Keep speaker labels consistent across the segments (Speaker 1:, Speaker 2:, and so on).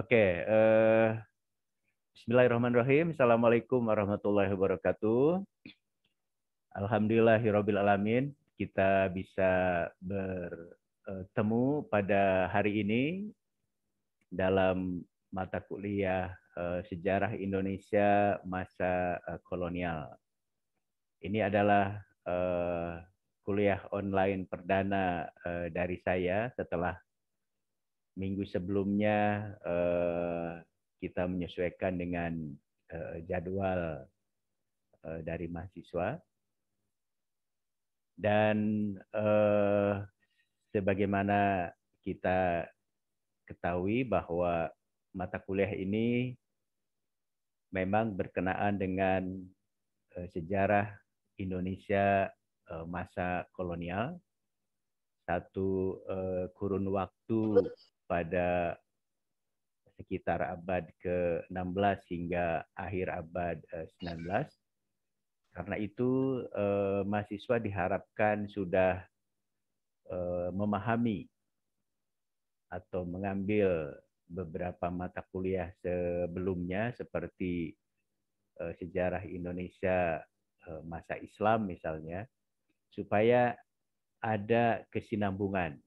Speaker 1: Oke, okay, uh, eh, Bismillahirrahmanirrahim. Assalamualaikum warahmatullahi wabarakatuh. Alhamdulillahirabbil alamin, kita bisa bertemu pada hari ini dalam mata kuliah uh, Sejarah Indonesia masa uh, kolonial. Ini adalah uh, kuliah online perdana dari saya setelah minggu sebelumnya eh, kita menyesuaikan dengan eh, jadwal eh, dari mahasiswa dan sebagaimana kita ketahui bahwa mata kuliah ini memang berkenaan dengan sejarah Indonesia masa kolonial satu kurun waktu pada sekitar abad ke-16 hingga akhir abad ke eh, 19. Karena itu eh, mahasiswa diharapkan sudah eh, memahami atau mengambil beberapa mata kuliah sebelumnya seperti eh, sejarah Indonesia eh, masa Islam misalnya supaya ada kesinambungan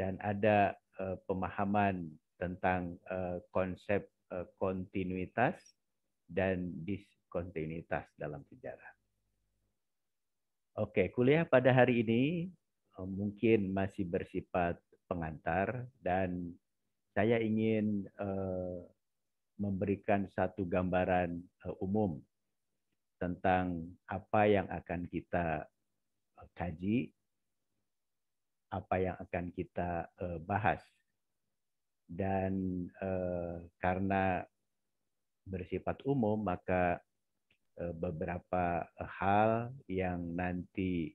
Speaker 1: dan ada Eh, pemahaman tentang eh, konsep eh, kontinuitas dan diskontinuitas dalam sejarah. Oke, kuliah pada hari ini mungkin masih bersifat pengantar dan saya ingin memberikan satu gambaran umum tentang apa yang akan kita kaji apa yang akan kita uh, bahas. Dan uh, karena bersifat umum, maka uh, beberapa hal yang nanti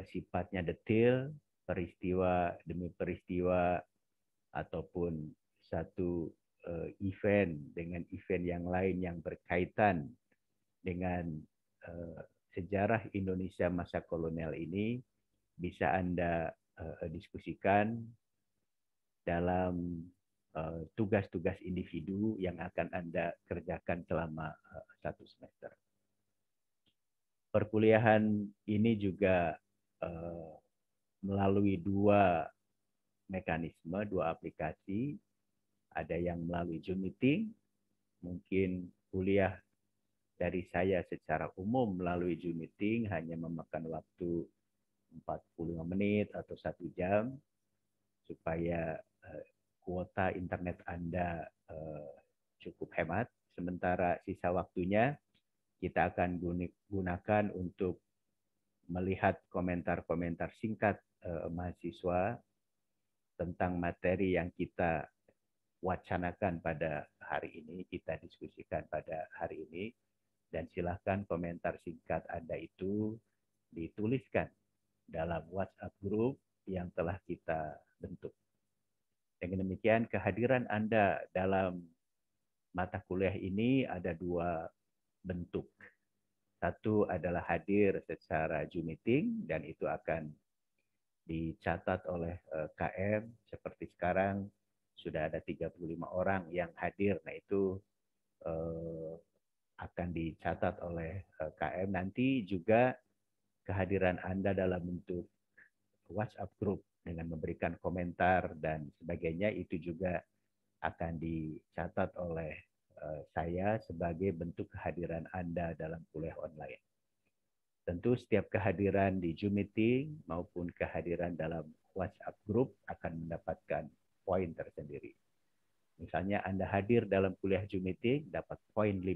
Speaker 1: sifatnya detail, peristiwa demi peristiwa, ataupun satu event dengan event yang lain yang berkaitan dengan sejarah Indonesia masa kolonial ini bisa Anda Eh, eh, diskusikan dalam eh, tugas-tugas individu yang akan Anda kerjakan selama satu semester. Perkuliahan ini juga melalui dua mekanisme, dua aplikasi. Ada yang melalui Zoom meeting, mungkin kuliah dari saya secara umum melalui Zoom meeting hanya memakan waktu 45 menit atau satu jam supaya eh, kuota internet Anda eh, cukup hemat. Sementara sisa waktunya kita akan gunakan untuk melihat komentar-komentar singkat eh, mahasiswa tentang materi yang kita wacanakan pada hari ini, kita diskusikan pada hari ini, dan silahkan komentar singkat Anda itu dituliskan dalam WhatsApp group yang telah kita bentuk. Dengan demikian, kehadiran Anda dalam mata kuliah ini ada dua bentuk. Satu adalah hadir secara Zoom meeting dan itu akan dicatat oleh eh, KM. Seperti sekarang sudah ada 35 orang yang hadir. Nah itu eh, akan dicatat oleh eh, KM. Nanti juga kehadiran Anda dalam bentuk WhatsApp group dengan memberikan komentar dan sebagainya itu juga akan dicatat oleh eh, saya sebagai bentuk kehadiran Anda dalam kuliah online. Tentu setiap kehadiran di Zoom meeting maupun kehadiran dalam WhatsApp group akan mendapatkan poin tersendiri. Misalnya Anda hadir dalam kuliah Zoom meeting dapat poin 5,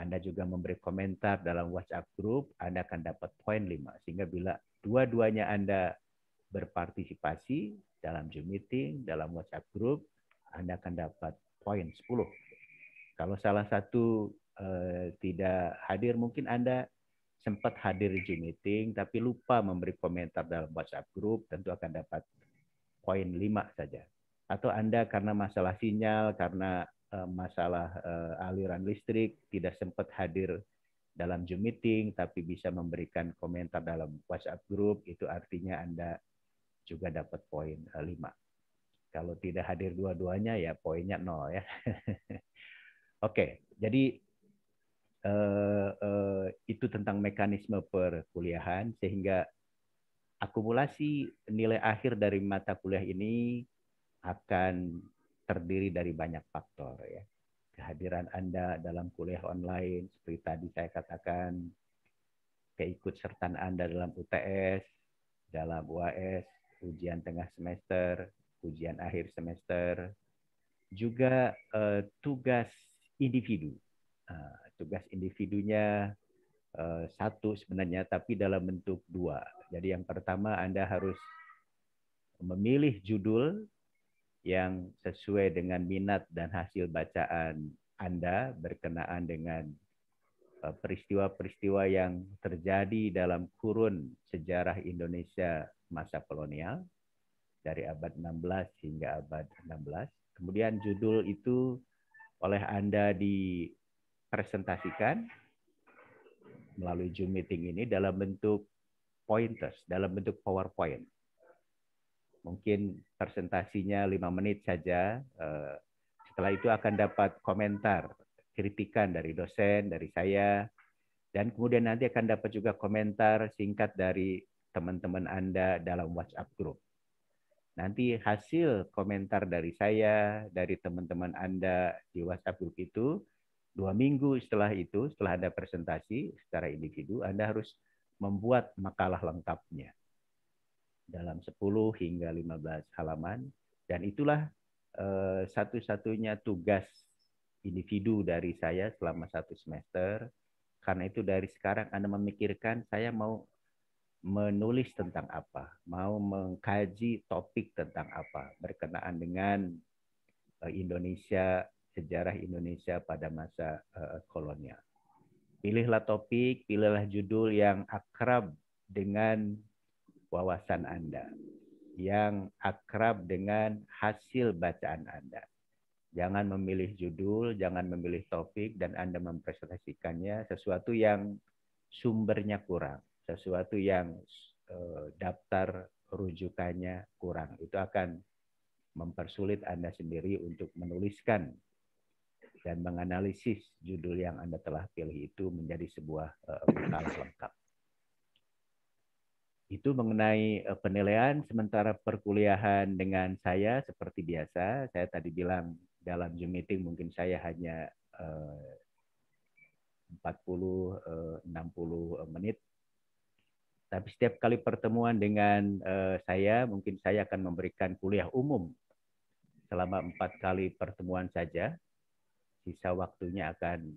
Speaker 1: anda juga memberi komentar dalam WhatsApp group, Anda akan dapat poin 5. Sehingga bila dua-duanya Anda berpartisipasi dalam Zoom meeting, dalam WhatsApp group, Anda akan dapat poin 10. Kalau salah satu eh, tidak hadir, mungkin Anda sempat hadir di Zoom meeting tapi lupa memberi komentar dalam WhatsApp group, tentu akan dapat poin 5 saja. Atau Anda karena masalah sinyal, karena Eh, masalah eh, aliran listrik, tidak sempat hadir dalam Zoom meeting, tapi bisa memberikan komentar dalam WhatsApp group, itu artinya Anda juga dapat poin 5. Eh, Kalau tidak hadir dua-duanya, ya poinnya nol ya. Oke, jadi eh, eh, itu tentang mekanisme perkuliahan, sehingga akumulasi nilai akhir dari mata kuliah ini akan terdiri dari banyak faktor ya. Kehadiran Anda dalam kuliah online seperti tadi saya katakan, keikutsertaan Anda dalam UTS, dalam UAS, ujian tengah semester, ujian akhir semester, juga uh, tugas individu. Uh, tugas individunya uh, satu sebenarnya, tapi dalam bentuk dua. Jadi yang pertama Anda harus memilih judul yang sesuai dengan minat dan hasil bacaan Anda berkenaan dengan e, peristiwa-peristiwa yang terjadi dalam kurun sejarah Indonesia masa kolonial dari abad 16 hingga abad 16. Kemudian judul itu oleh Anda dipresentasikan melalui Zoom meeting ini dalam bentuk pointers, dalam bentuk PowerPoint mungkin presentasinya lima menit saja. Eh, setelah itu akan dapat komentar, kritikan dari dosen, dari saya, dan kemudian nanti akan dapat juga komentar singkat dari teman-teman Anda dalam WhatsApp group. Nanti hasil komentar dari saya, dari teman-teman Anda di WhatsApp group itu, dua minggu setelah itu, setelah Anda presentasi secara individu, Anda harus membuat makalah lengkapnya dalam 10 hingga 15 halaman dan itulah eh, satu-satunya tugas individu dari saya selama satu semester karena itu dari sekarang Anda memikirkan saya mau menulis tentang apa, mau mengkaji topik tentang apa berkenaan dengan eh, Indonesia, sejarah Indonesia pada masa eh, kolonial. Pilihlah topik, pilihlah judul yang akrab dengan wawasan Anda, yang akrab dengan hasil bacaan Anda. Jangan memilih judul, jangan memilih topik, dan Anda mempresentasikannya sesuatu yang sumbernya kurang, sesuatu yang eh, daftar rujukannya kurang. Itu akan mempersulit Anda sendiri untuk menuliskan dan menganalisis judul yang Anda telah pilih itu menjadi sebuah eh, makalah lengkap itu mengenai eh, penilaian sementara perkuliahan dengan saya seperti biasa. Saya tadi bilang dalam Zoom meeting mungkin saya hanya 40-60 eh, eh, menit. Tapi setiap kali pertemuan dengan saya, mungkin saya akan memberikan kuliah umum selama empat kali pertemuan saja. Sisa waktunya akan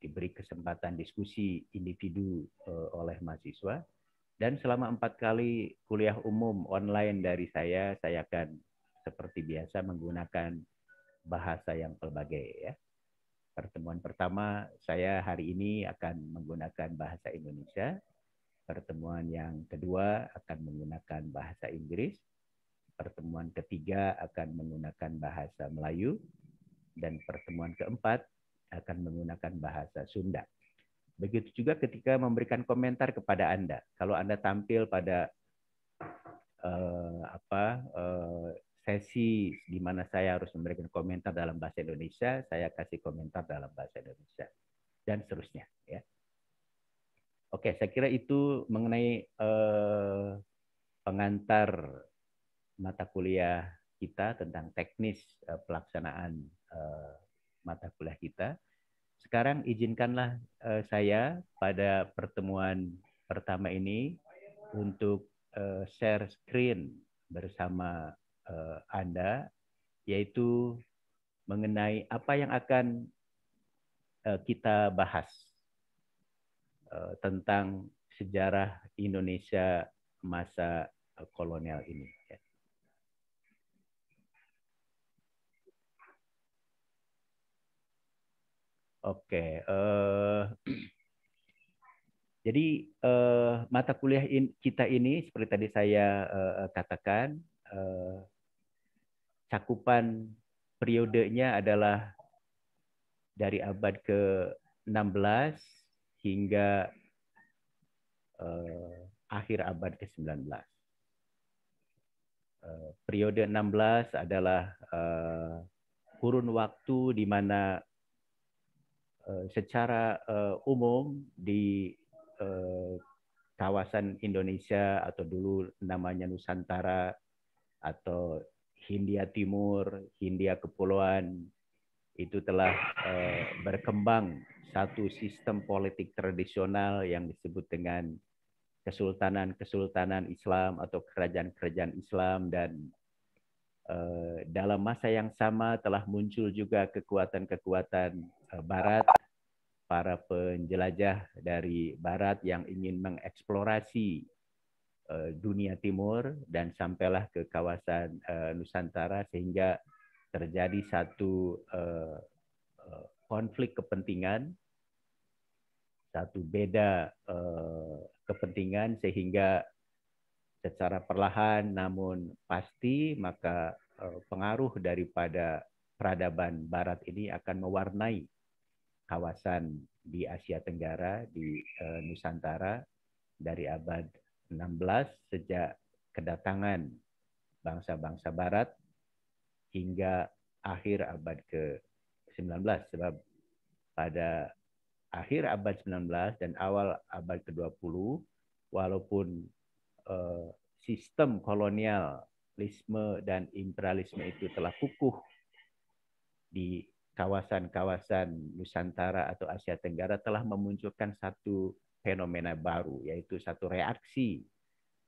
Speaker 1: diberi kesempatan diskusi individu oleh mahasiswa dan selama empat kali kuliah umum online dari saya, saya akan seperti biasa menggunakan bahasa yang pelbagai ya. Pertemuan pertama saya hari ini akan menggunakan bahasa Indonesia. Pertemuan yang kedua akan menggunakan bahasa Inggris. Pertemuan ketiga akan menggunakan bahasa Melayu. Dan pertemuan keempat akan menggunakan bahasa Sunda. Begitu juga ketika memberikan komentar kepada Anda. Kalau Anda tampil pada eh, apa eh, sesi di mana saya harus memberikan komentar dalam bahasa Indonesia, saya kasih komentar dalam bahasa Indonesia dan seterusnya ya. Oke, saya kira itu mengenai eh, pengantar mata kuliah kita tentang teknis eh, pelaksanaan eh, mata kuliah kita sekarang izinkanlah uh, saya pada pertemuan pertama ini untuk uh, share screen bersama uh, Anda, yaitu mengenai apa yang akan uh, kita bahas uh, tentang sejarah Indonesia masa kolonial ini. Oke. Uh, jadi eh, mata kuliah kita ini seperti tadi saya eh, katakan uh, cakupan periodenya adalah dari abad ke-16 hingga akhir abad ke-19. periode 16 adalah kurun waktu di mana Eh, secara eh, umum di eh, kawasan Indonesia atau dulu namanya Nusantara atau Hindia Timur, Hindia Kepulauan itu telah berkembang satu sistem politik tradisional yang disebut dengan kesultanan-kesultanan Islam atau kerajaan-kerajaan Islam dan dalam masa yang sama telah muncul juga kekuatan-kekuatan Barat para penjelajah dari Barat yang ingin mengeksplorasi eh, dunia timur dan sampailah ke kawasan eh, Nusantara sehingga terjadi satu eh, konflik kepentingan, satu beda kepentingan sehingga secara perlahan namun pasti maka pengaruh daripada peradaban barat ini akan mewarnai kawasan di Asia Tenggara, di uh, Nusantara dari abad 16 sejak kedatangan bangsa-bangsa barat hingga akhir abad ke-19 sebab pada akhir abad 19 dan awal abad ke-20 walaupun uh, sistem kolonialisme dan imperialisme itu telah kukuh di kawasan-kawasan Nusantara atau Asia Tenggara telah memunculkan satu fenomena baru, yaitu satu reaksi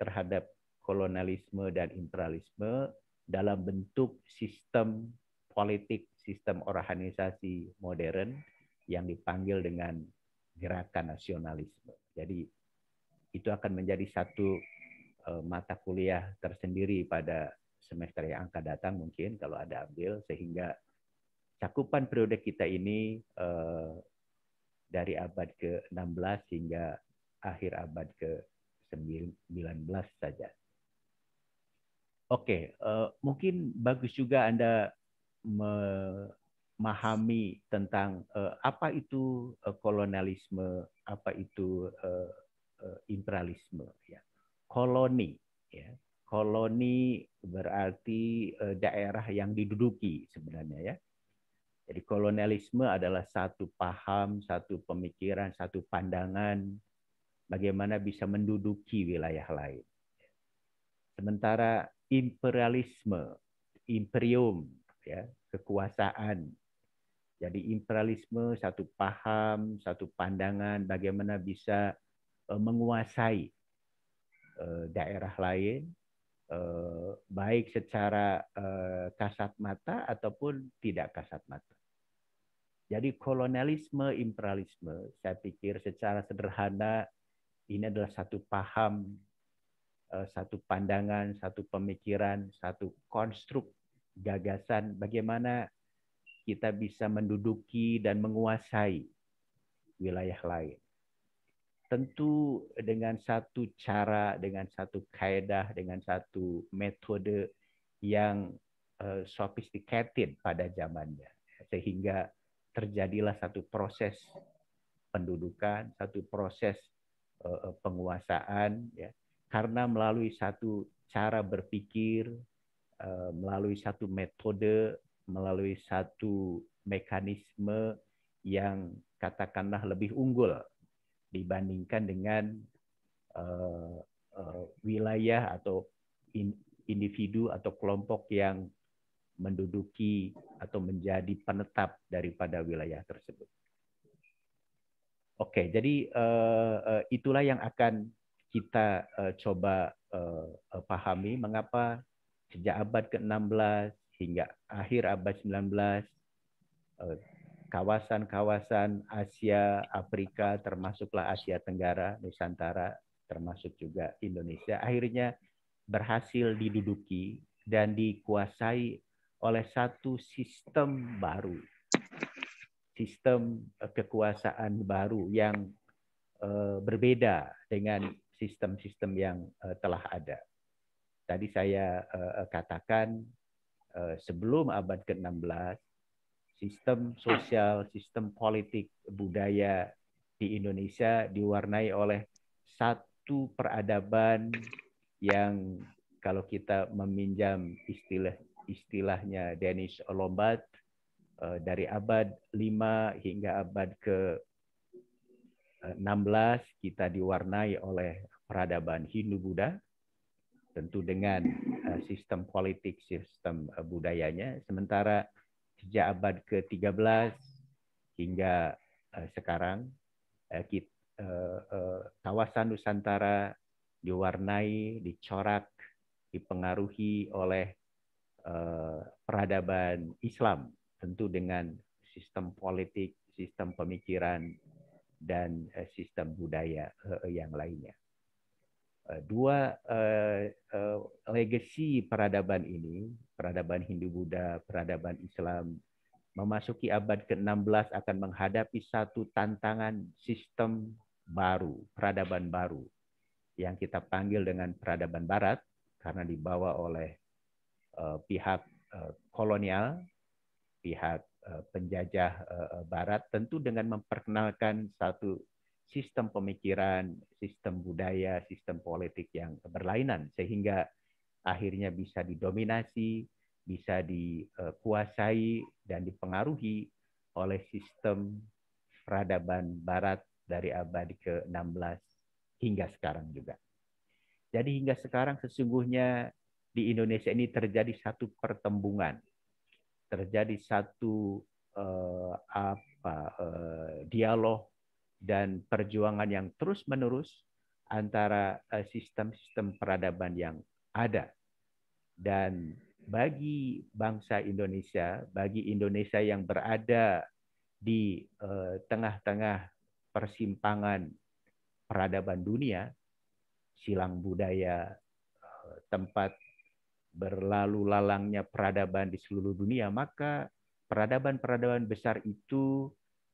Speaker 1: terhadap kolonialisme dan imperialisme dalam bentuk sistem politik, sistem organisasi modern yang dipanggil dengan gerakan nasionalisme. Jadi itu akan menjadi satu eh, mata kuliah tersendiri pada semester yang akan datang mungkin kalau ada ambil sehingga cakupan periode kita ini eh, dari abad ke-16 hingga akhir abad ke-19 saja. Oke, eh, mungkin bagus juga Anda memahami tentang eh, apa itu kolonialisme, apa itu imperialisme ya. Koloni ya. Koloni berarti daerah yang diduduki sebenarnya ya jadi kolonialisme adalah satu paham, satu pemikiran, satu pandangan bagaimana bisa menduduki wilayah lain. Sementara imperialisme, imperium, ya, kekuasaan. Jadi imperialisme satu paham, satu pandangan bagaimana bisa e, menguasai e, daerah lain e, baik secara kasat mata ataupun tidak kasat mata. Jadi kolonialisme, imperialisme, saya pikir secara sederhana ini adalah satu paham, eh, satu pandangan, satu pemikiran, satu konstruk gagasan bagaimana kita bisa menduduki dan menguasai wilayah lain. Tentu dengan satu cara, dengan satu kaedah, dengan satu metode yang eh, sophisticated pada zamannya. Sehingga terjadilah satu proses pendudukan, satu proses eh, eh, penguasaan ya. Karena melalui satu cara berpikir, eh, melalui satu metode, melalui satu mekanisme yang katakanlah lebih unggul dibandingkan dengan wilayah atau individu atau kelompok yang menduduki atau menjadi penetap daripada wilayah tersebut. Oke, jadi eh, eh, itulah yang akan kita eh, coba pahami mengapa sejak abad ke-16 hingga akhir abad 19 kawasan-kawasan Asia, Afrika termasuklah Asia Tenggara, Nusantara termasuk juga Indonesia akhirnya berhasil diduduki dan dikuasai oleh satu sistem baru. Sistem eh, kekuasaan baru yang eh, berbeda dengan sistem-sistem yang eh, telah ada. Tadi saya katakan sebelum abad ke-16 sistem sosial, sistem politik, budaya di Indonesia diwarnai oleh satu peradaban yang kalau kita meminjam istilah istilahnya Danish Lombard eh, dari abad 5 hingga abad ke 16 eh, kita diwarnai oleh peradaban Hindu-Buddha tentu dengan eh, sistem politik, sistem budayanya. Sementara sejak abad ke-13 hingga sekarang kita, kawasan Nusantara diwarnai, dicorak, dipengaruhi oleh Eh, peradaban Islam tentu dengan sistem politik, sistem pemikiran dan eh, sistem budaya eh, yang lainnya. Dua legasi peradaban ini, peradaban Hindu-Buddha, peradaban Islam, memasuki abad ke-16 akan menghadapi satu tantangan sistem baru, peradaban baru, yang kita panggil dengan peradaban barat, karena dibawa oleh Eh, pihak eh, kolonial, pihak eh, penjajah barat tentu dengan memperkenalkan satu sistem pemikiran, sistem budaya, sistem politik yang berlainan sehingga akhirnya bisa didominasi, bisa dikuasai dan dipengaruhi oleh sistem peradaban barat dari abad ke-16 hingga sekarang juga. Jadi hingga sekarang sesungguhnya di Indonesia ini terjadi satu pertembungan, terjadi satu eh, apa eh, dialog dan perjuangan yang terus menerus antara eh, sistem-sistem peradaban yang ada dan bagi bangsa Indonesia, bagi Indonesia yang berada di eh, tengah-tengah persimpangan peradaban dunia, silang budaya, eh, tempat berlalu lalangnya peradaban di seluruh dunia, maka peradaban-peradaban besar itu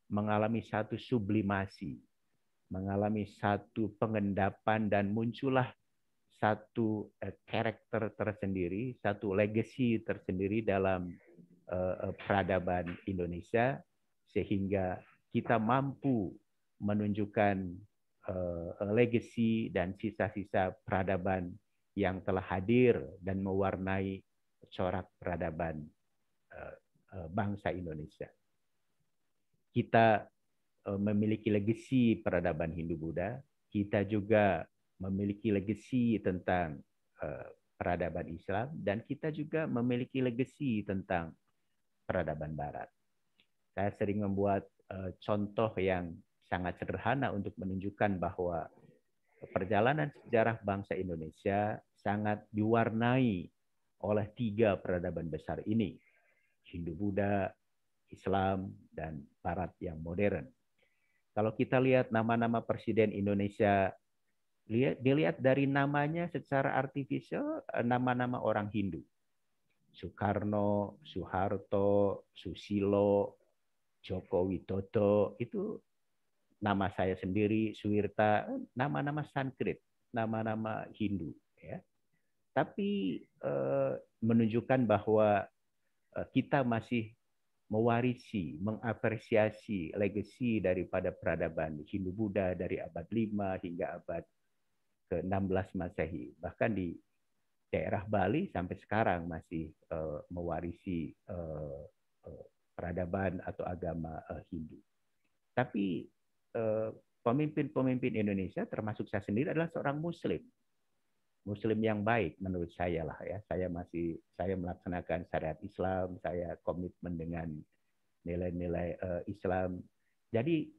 Speaker 1: mengalami satu sublimasi, mengalami satu pengendapan dan muncullah satu eh, karakter tersendiri, satu legacy tersendiri dalam eh, eh, peradaban Indonesia sehingga kita mampu menunjukkan legacy dan sisa-sisa peradaban yang telah hadir dan mewarnai corak peradaban eh, eh, bangsa Indonesia. Kita eh, memiliki legasi peradaban Hindu-Buddha, kita juga memiliki legasi tentang peradaban Islam, dan kita juga memiliki legasi tentang peradaban Barat. Saya sering membuat contoh yang sangat sederhana untuk menunjukkan bahwa perjalanan sejarah bangsa Indonesia sangat diwarnai oleh tiga peradaban besar ini, Hindu-Buddha, Islam, dan Barat yang modern. Kalau kita lihat nama-nama presiden Indonesia, lihat dilihat dari namanya secara artifisial eh, nama-nama orang Hindu. Soekarno, Soeharto, Susilo, Joko Widodo itu nama saya sendiri, Suwirta, nama-nama Sanskrit, nama-nama Hindu. Ya. Tapi eh, menunjukkan bahwa eh, kita masih mewarisi, mengapresiasi legacy daripada peradaban Hindu-Buddha dari abad 5 hingga abad ke-16 Masehi. Bahkan di daerah Bali sampai sekarang masih eh, mewarisi eh, eh peradaban atau agama eh, Hindu. Tapi Eh, pemimpin-pemimpin Indonesia termasuk saya sendiri adalah seorang muslim. Muslim yang baik menurut saya lah ya. Saya masih saya melaksanakan syariat Islam, saya komitmen dengan nilai-nilai eh, Islam. Jadi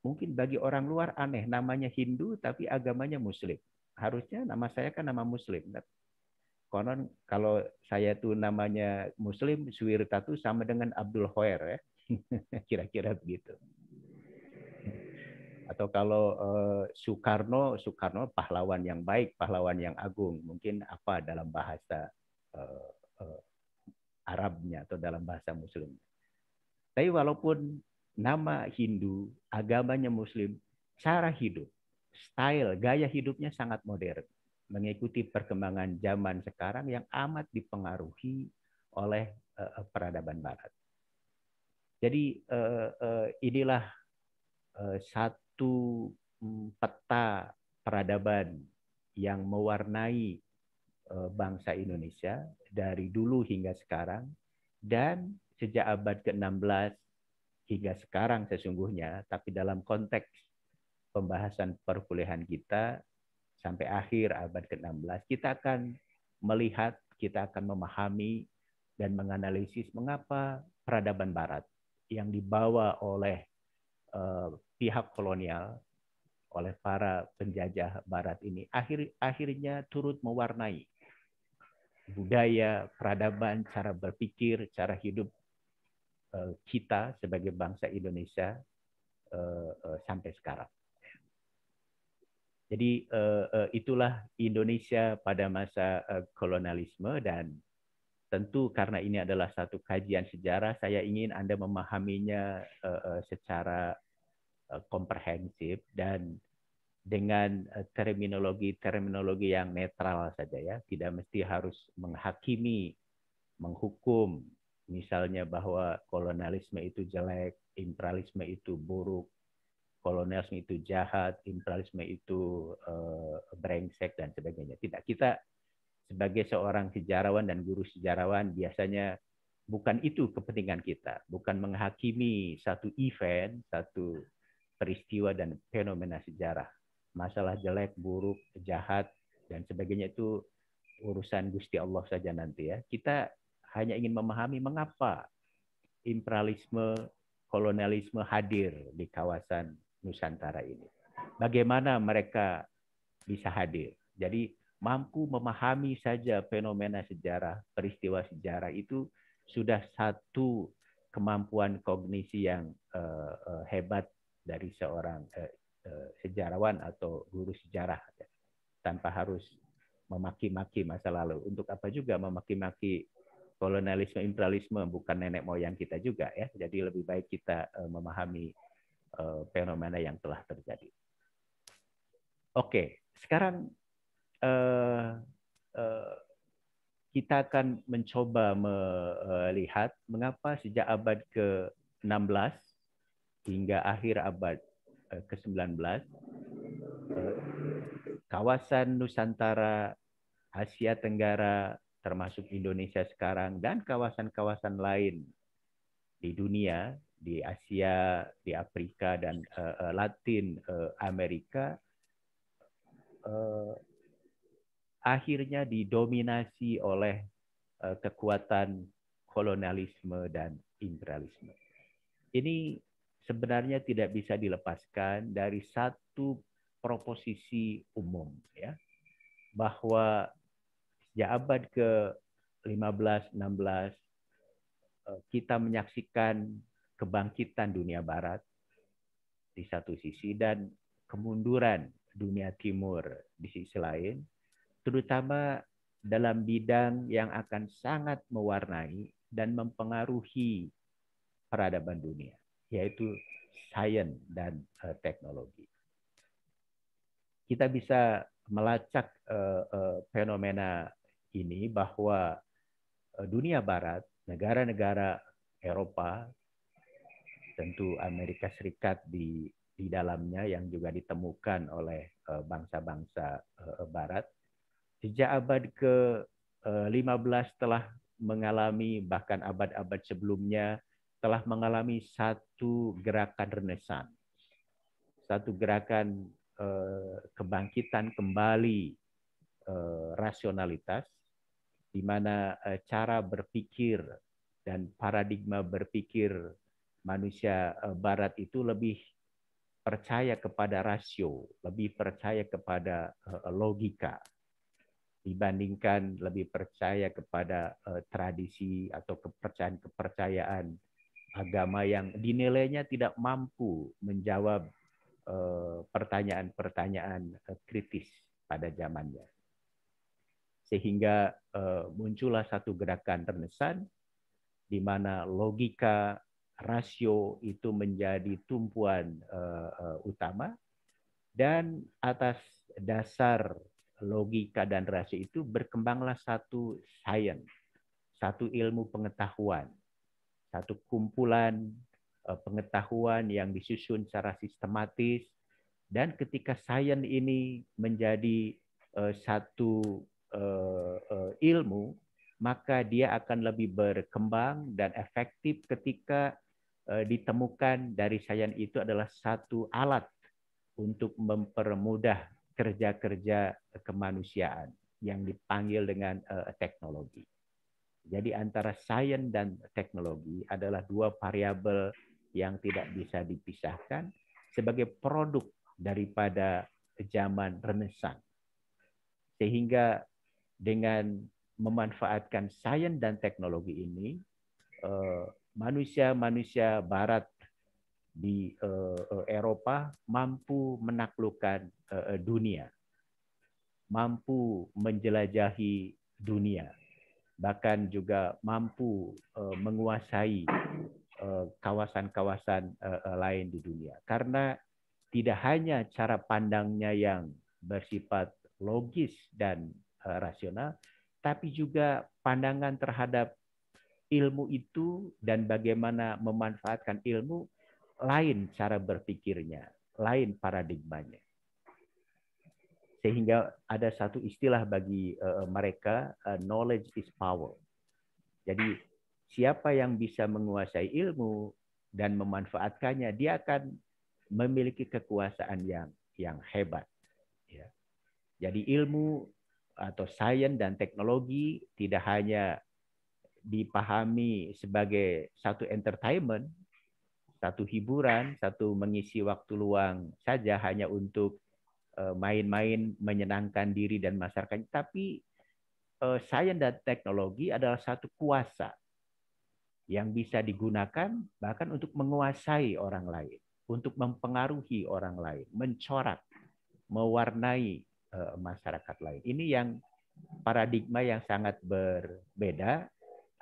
Speaker 1: mungkin bagi orang luar aneh namanya Hindu tapi agamanya muslim. Harusnya nama saya kan nama muslim. Konon kalau saya tuh namanya muslim, Suwirta tuh sama dengan Abdul Hoer ya. Kira-kira begitu atau kalau eh, Soekarno Soekarno pahlawan yang baik pahlawan yang agung mungkin apa dalam bahasa eh, eh, Arabnya atau dalam bahasa Muslim tapi walaupun nama Hindu agamanya Muslim cara hidup style gaya hidupnya sangat modern mengikuti perkembangan zaman sekarang yang amat dipengaruhi oleh eh, eh peradaban Barat jadi eh, eh, inilah eh, satu satu peta peradaban yang mewarnai e, bangsa Indonesia dari dulu hingga sekarang dan sejak abad ke-16 hingga sekarang sesungguhnya tapi dalam konteks pembahasan perkuliahan kita sampai akhir abad ke-16 kita akan melihat kita akan memahami dan menganalisis mengapa peradaban barat yang dibawa oleh e, pihak kolonial oleh para penjajah barat ini akhir akhirnya turut mewarnai budaya, peradaban, cara berpikir, cara hidup eh, kita sebagai bangsa Indonesia eh, eh, sampai sekarang. Jadi itulah Indonesia pada masa kolonialisme dan tentu karena ini adalah satu kajian sejarah, saya ingin Anda memahaminya secara Eh, komprehensif dan dengan terminologi-terminologi eh, yang netral saja ya, tidak mesti harus menghakimi, menghukum, misalnya bahwa kolonialisme itu jelek, imperialisme itu buruk, kolonialisme itu jahat, imperialisme itu uh, brengsek dan sebagainya. Tidak kita sebagai seorang sejarawan dan guru sejarawan biasanya bukan itu kepentingan kita, bukan menghakimi satu event, satu peristiwa dan fenomena sejarah. Masalah jelek, buruk, jahat, dan sebagainya itu urusan Gusti Allah saja nanti ya. Kita hanya ingin memahami mengapa imperialisme, kolonialisme hadir di kawasan Nusantara ini. Bagaimana mereka bisa hadir. Jadi mampu memahami saja fenomena sejarah, peristiwa sejarah itu sudah satu kemampuan kognisi yang eh, eh, hebat dari seorang eh, eh, sejarawan atau guru sejarah ya. tanpa harus memaki-maki masa lalu. Untuk apa juga memaki-maki kolonialisme imperialisme bukan nenek moyang kita juga ya. Jadi lebih baik kita eh, memahami eh, fenomena yang telah terjadi. Oke, sekarang kita akan mencoba melihat mengapa sejak abad ke-16 hingga akhir abad eh, ke-19, eh, kawasan Nusantara, Asia Tenggara, termasuk Indonesia sekarang, dan kawasan-kawasan lain di dunia, di Asia, di Afrika, dan eh, Latin Amerika, akhirnya didominasi oleh kekuatan kolonialisme dan imperialisme. Ini sebenarnya tidak bisa dilepaskan dari satu proposisi umum ya bahwa sejak abad ke 15 16 kita menyaksikan kebangkitan dunia barat di satu sisi dan kemunduran dunia timur di sisi lain terutama dalam bidang yang akan sangat mewarnai dan mempengaruhi peradaban dunia yaitu sains dan uh, teknologi. Kita bisa melacak uh, uh, fenomena ini bahwa dunia barat, negara-negara Eropa, tentu Amerika Serikat di di dalamnya yang juga ditemukan oleh bangsa-bangsa barat sejak abad ke-15 telah mengalami bahkan abad-abad sebelumnya telah mengalami satu gerakan renesan, satu gerakan eh, kebangkitan kembali eh, rasionalitas, di mana eh, cara berpikir dan paradigma berpikir manusia Barat itu lebih percaya kepada rasio, lebih percaya kepada logika dibandingkan lebih percaya kepada tradisi atau kepercayaan-kepercayaan agama yang dinilainya tidak mampu menjawab eh, pertanyaan-pertanyaan eh, kritis pada zamannya. Sehingga eh, muncullah satu gerakan Renesan di mana logika rasio itu menjadi tumpuan utama dan atas dasar logika dan rasio itu berkembanglah satu sains, satu ilmu pengetahuan satu kumpulan eh, pengetahuan yang disusun secara sistematis dan ketika sains ini menjadi eh, satu eh, ilmu maka dia akan lebih berkembang dan efektif ketika ditemukan dari sains itu adalah satu alat untuk mempermudah kerja-kerja kemanusiaan yang dipanggil dengan teknologi. Jadi antara sains dan teknologi adalah dua variabel yang tidak bisa dipisahkan sebagai produk daripada zaman renesan. Sehingga dengan memanfaatkan sains dan teknologi ini, eh, manusia-manusia barat di eh, eh, Eropa mampu menaklukkan dunia, mampu menjelajahi dunia bahkan juga mampu eh, menguasai eh, kawasan-kawasan eh, lain di dunia. Karena tidak hanya cara pandangnya yang bersifat logis dan rasional, tapi juga pandangan terhadap ilmu itu dan bagaimana memanfaatkan ilmu lain cara berpikirnya, lain paradigmanya sehingga ada satu istilah bagi uh, mereka uh, knowledge is power. Jadi siapa yang bisa menguasai ilmu dan memanfaatkannya, dia akan memiliki kekuasaan yang yang hebat. Ya. Jadi ilmu atau sains dan teknologi tidak hanya dipahami sebagai satu entertainment, satu hiburan, satu mengisi waktu luang saja hanya untuk Eh, main-main menyenangkan diri dan masyarakat, tapi eh, sains dan teknologi adalah satu kuasa yang bisa digunakan bahkan untuk menguasai orang lain, untuk mempengaruhi orang lain, mencorak, mewarnai eh, masyarakat lain. Ini yang paradigma yang sangat berbeda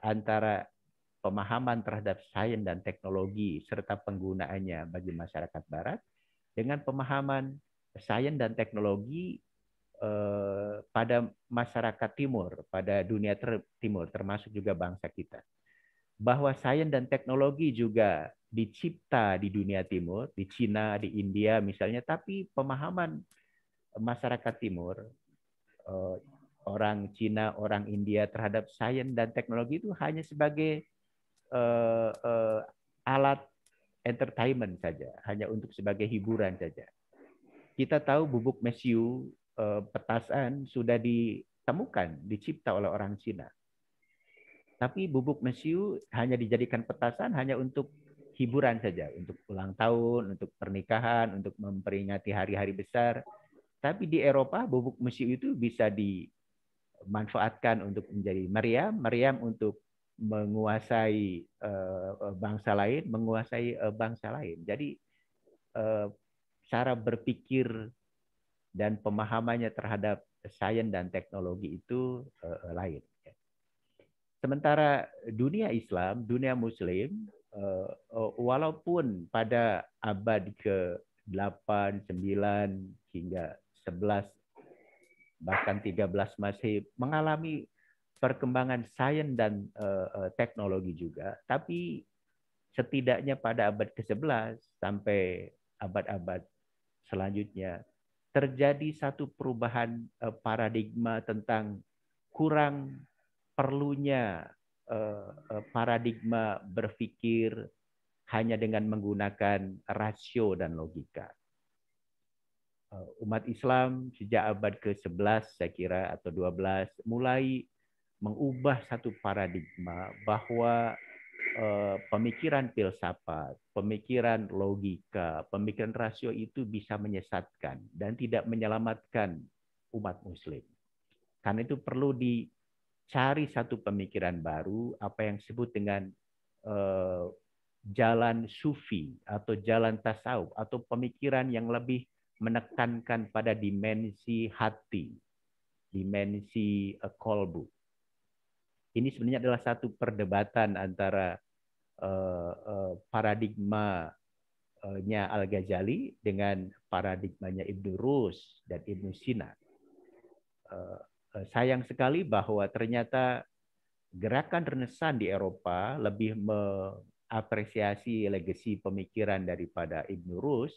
Speaker 1: antara pemahaman terhadap sains dan teknologi serta penggunaannya bagi masyarakat barat dengan pemahaman sains dan teknologi eh, pada masyarakat timur, pada dunia ter timur, termasuk juga bangsa kita. Bahwa sains dan teknologi juga dicipta di dunia timur, di Cina, di India misalnya, tapi pemahaman masyarakat timur, eh, orang Cina, orang India terhadap sains dan teknologi itu hanya sebagai eh, alat entertainment saja, hanya untuk sebagai hiburan saja kita tahu bubuk mesiu eh, petasan sudah ditemukan, dicipta oleh orang Cina. Tapi bubuk mesiu hanya dijadikan petasan hanya untuk hiburan saja, untuk ulang tahun, untuk pernikahan, untuk memperingati hari-hari besar. Tapi di Eropa bubuk mesiu itu bisa dimanfaatkan untuk menjadi meriam, meriam untuk menguasai eh, eh, bangsa lain, menguasai bangsa lain. Jadi cara berpikir dan pemahamannya terhadap sains dan teknologi itu uh, lain. Ya. Sementara dunia Islam, dunia Muslim, uh, uh, walaupun pada abad ke-8, 9 hingga 11 bahkan 13 masih mengalami perkembangan sains dan uh, teknologi juga, tapi setidaknya pada abad ke-11 sampai abad-abad selanjutnya terjadi satu perubahan eh, paradigma tentang kurang perlunya eh, eh, paradigma berpikir hanya dengan menggunakan rasio dan logika. Umat Islam sejak abad ke-11 saya kira atau 12 mulai mengubah satu paradigma bahwa Eh, pemikiran filsafat, pemikiran logika, pemikiran rasio itu bisa menyesatkan dan tidak menyelamatkan umat muslim. Karena itu perlu dicari satu pemikiran baru, apa yang disebut dengan eh, jalan sufi atau jalan tasawuf atau pemikiran yang lebih menekankan pada dimensi hati, dimensi eh, kolbu. Ini sebenarnya adalah satu perdebatan antara Eh, eh, paradigmanya Al-Ghazali dengan paradigmanya Ibnu Rus dan Ibnu Sina. Eh, sayang sekali bahwa ternyata gerakan renesan di Eropa lebih mengapresiasi legasi pemikiran daripada Ibnu Rus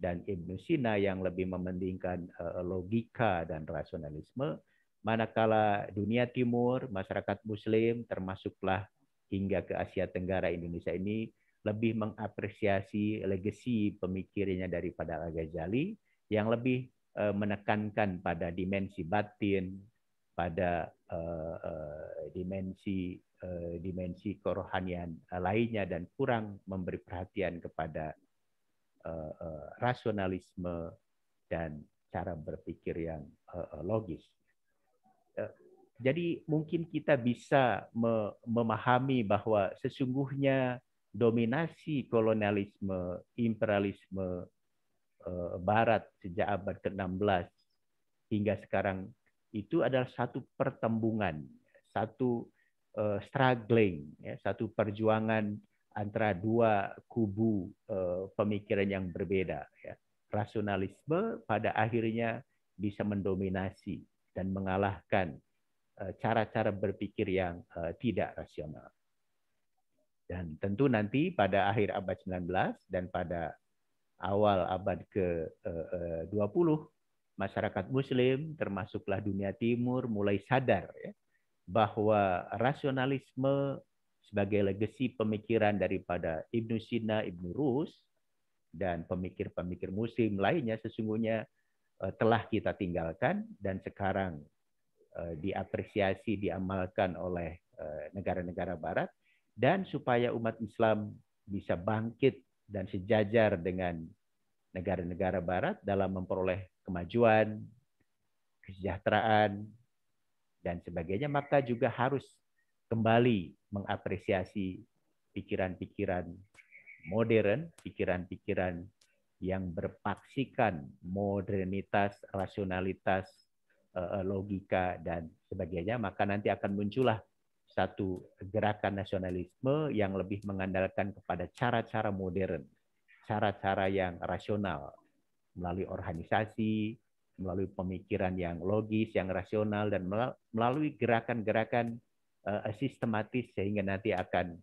Speaker 1: dan Ibnu Sina yang lebih mementingkan logika dan rasionalisme, manakala dunia timur, masyarakat muslim termasuklah hingga ke Asia Tenggara Indonesia ini lebih mengapresiasi legasi pemikirannya daripada Al-Ghazali yang lebih eh, menekankan pada dimensi batin, pada eh, eh, dimensi dimensi kerohanian lainnya dan kurang memberi perhatian kepada rasionalisme dan cara berpikir yang logis. Jadi mungkin kita bisa memahami bahwa sesungguhnya dominasi kolonialisme, imperialisme eh, Barat sejak abad ke-16 hingga sekarang itu adalah satu pertembungan, satu eh, struggling, ya, satu perjuangan antara dua kubu eh, pemikiran yang berbeda. Ya. Rasionalisme pada akhirnya bisa mendominasi dan mengalahkan Eh, cara-cara berpikir yang eh, tidak rasional. Dan tentu nanti pada akhir abad 19 dan pada awal abad ke-20, eh, masyarakat muslim termasuklah dunia timur mulai sadar ya, bahwa rasionalisme sebagai legasi pemikiran daripada Ibnu Sina, Ibnu Rus, dan pemikir-pemikir muslim lainnya sesungguhnya telah kita tinggalkan dan sekarang Eh, diapresiasi, diamalkan oleh eh, negara-negara Barat, dan supaya umat Islam bisa bangkit dan sejajar dengan negara-negara Barat dalam memperoleh kemajuan, kesejahteraan, dan sebagainya, maka juga harus kembali mengapresiasi pikiran-pikiran modern, pikiran-pikiran yang berpaksikan modernitas, rasionalitas, Eh, logika dan sebagainya, maka nanti akan muncullah satu gerakan nasionalisme yang lebih mengandalkan kepada cara-cara modern, cara-cara yang rasional melalui organisasi, melalui pemikiran yang logis, yang rasional dan melalui gerakan-gerakan eh, sistematis sehingga nanti akan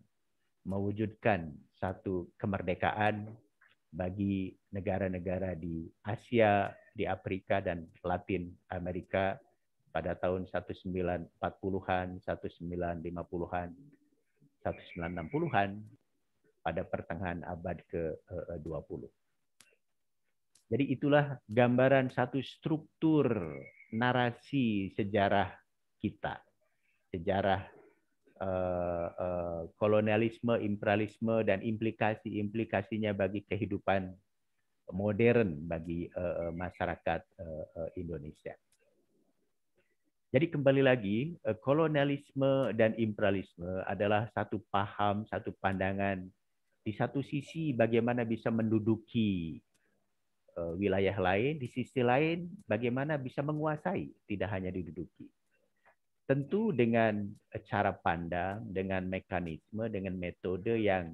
Speaker 1: mewujudkan satu kemerdekaan bagi negara-negara di Asia, di Afrika dan Latin Amerika pada tahun 1940-an, 1950-an, 1960-an pada pertengahan abad ke-20. Jadi itulah gambaran satu struktur narasi sejarah kita. Sejarah eh, eh, kolonialisme, imperialisme, dan implikasi-implikasinya bagi kehidupan modern bagi uh, masyarakat uh, Indonesia. Jadi kembali lagi, kolonialisme dan imperialisme adalah satu paham, satu pandangan. Di satu sisi bagaimana bisa menduduki wilayah lain, di sisi lain bagaimana bisa menguasai, tidak hanya diduduki. Tentu dengan cara pandang, dengan mekanisme, dengan metode yang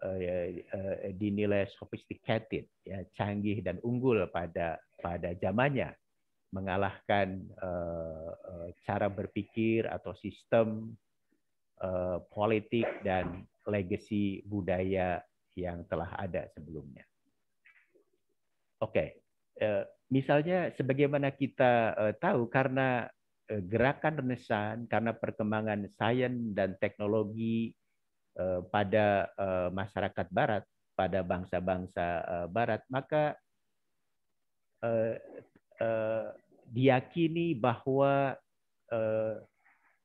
Speaker 1: Eh, ya, eh, eh, dinilai sophisticated, ya, canggih dan unggul pada pada zamannya, mengalahkan cara berpikir atau sistem politik dan legacy budaya yang telah ada sebelumnya. Oke, misalnya sebagaimana kita tahu karena gerakan renesan, karena perkembangan sains dan teknologi Eh, pada eh, masyarakat Barat, pada bangsa-bangsa eh, Barat, maka diyakini bahwa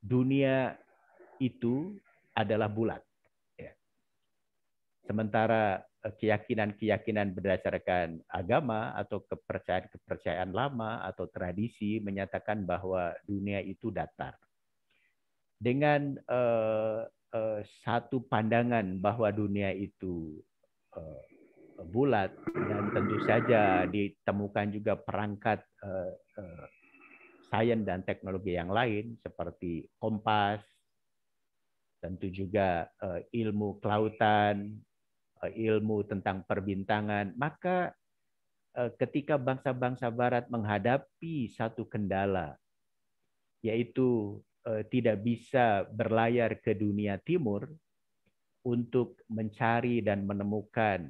Speaker 1: dunia itu adalah bulat. Ya. Sementara keyakinan-keyakinan berdasarkan agama atau kepercayaan-kepercayaan lama atau tradisi menyatakan bahwa dunia itu datar. Dengan Eh, satu pandangan bahwa dunia itu eh, bulat dan tentu saja ditemukan juga perangkat eh, sains dan teknologi yang lain seperti kompas, tentu juga ilmu kelautan, ilmu tentang perbintangan, maka ketika bangsa-bangsa barat menghadapi satu kendala yaitu Eh, tidak bisa berlayar ke dunia timur untuk mencari dan menemukan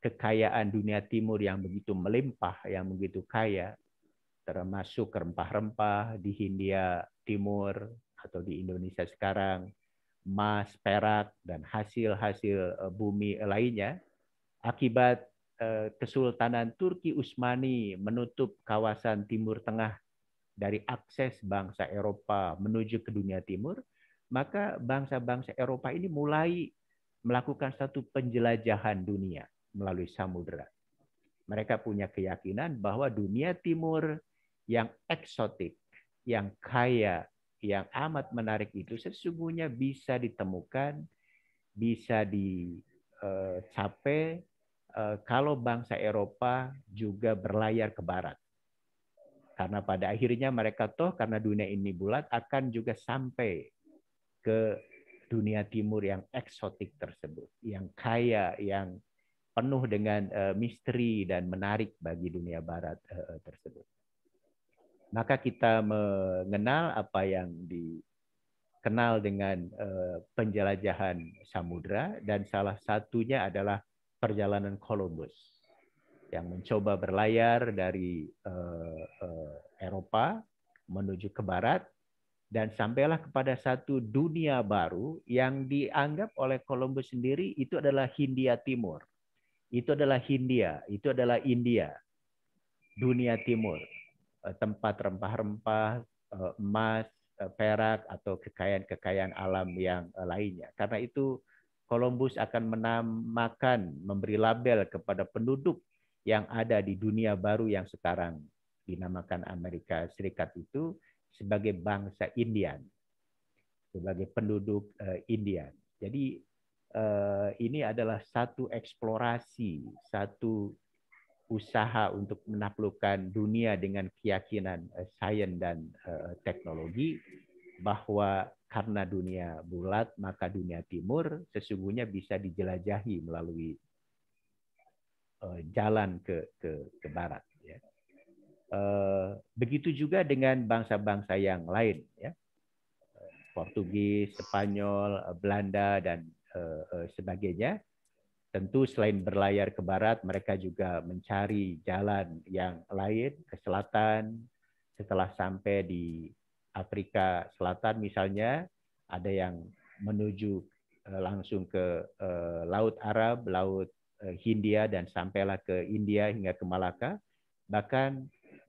Speaker 1: kekayaan dunia timur yang begitu melimpah, yang begitu kaya, termasuk rempah-rempah di Hindia Timur atau di Indonesia sekarang, emas, perak, dan hasil-hasil eh, bumi lainnya, akibat eh, Kesultanan Turki Utsmani menutup kawasan Timur Tengah dari akses bangsa Eropa menuju ke dunia timur, maka bangsa-bangsa Eropa ini mulai melakukan satu penjelajahan dunia melalui samudera. Mereka punya keyakinan bahwa dunia timur yang eksotik, yang kaya, yang amat menarik itu sesungguhnya bisa ditemukan, bisa dicapai eh, eh, kalau bangsa Eropa juga berlayar ke barat karena pada akhirnya mereka toh karena dunia ini bulat akan juga sampai ke dunia timur yang eksotik tersebut, yang kaya, yang penuh dengan uh, misteri dan menarik bagi dunia barat uh, tersebut. Maka kita mengenal apa yang dikenal dengan uh, penjelajahan samudra dan salah satunya adalah perjalanan Columbus yang mencoba berlayar dari uh, uh, Eropa menuju ke barat dan sampailah kepada satu dunia baru yang dianggap oleh Columbus sendiri itu adalah Hindia Timur. Itu adalah Hindia, itu adalah India. Dunia Timur. Eh, tempat rempah-rempah, emas, perak atau kekayaan-kekayaan alam yang lainnya. Karena itu Columbus akan menamakan, memberi label kepada penduduk yang ada di dunia baru yang sekarang dinamakan Amerika Serikat itu sebagai bangsa Indian, sebagai penduduk eh, Indian. Jadi eh, ini adalah satu eksplorasi, satu usaha untuk menaklukkan dunia dengan keyakinan eh, sains dan teknologi bahwa karena dunia bulat maka dunia timur sesungguhnya bisa dijelajahi melalui Eh, jalan ke ke, ke barat. Ya. Eh, begitu juga dengan bangsa-bangsa yang lain, ya. Portugis, Spanyol, eh, Belanda dan sebagainya. Tentu selain berlayar ke barat, mereka juga mencari jalan yang lain ke selatan. Setelah sampai di Afrika Selatan misalnya, ada yang menuju langsung ke Laut Arab, Laut Eh, Hindia dan sampailah ke India hingga ke Malaka. Bahkan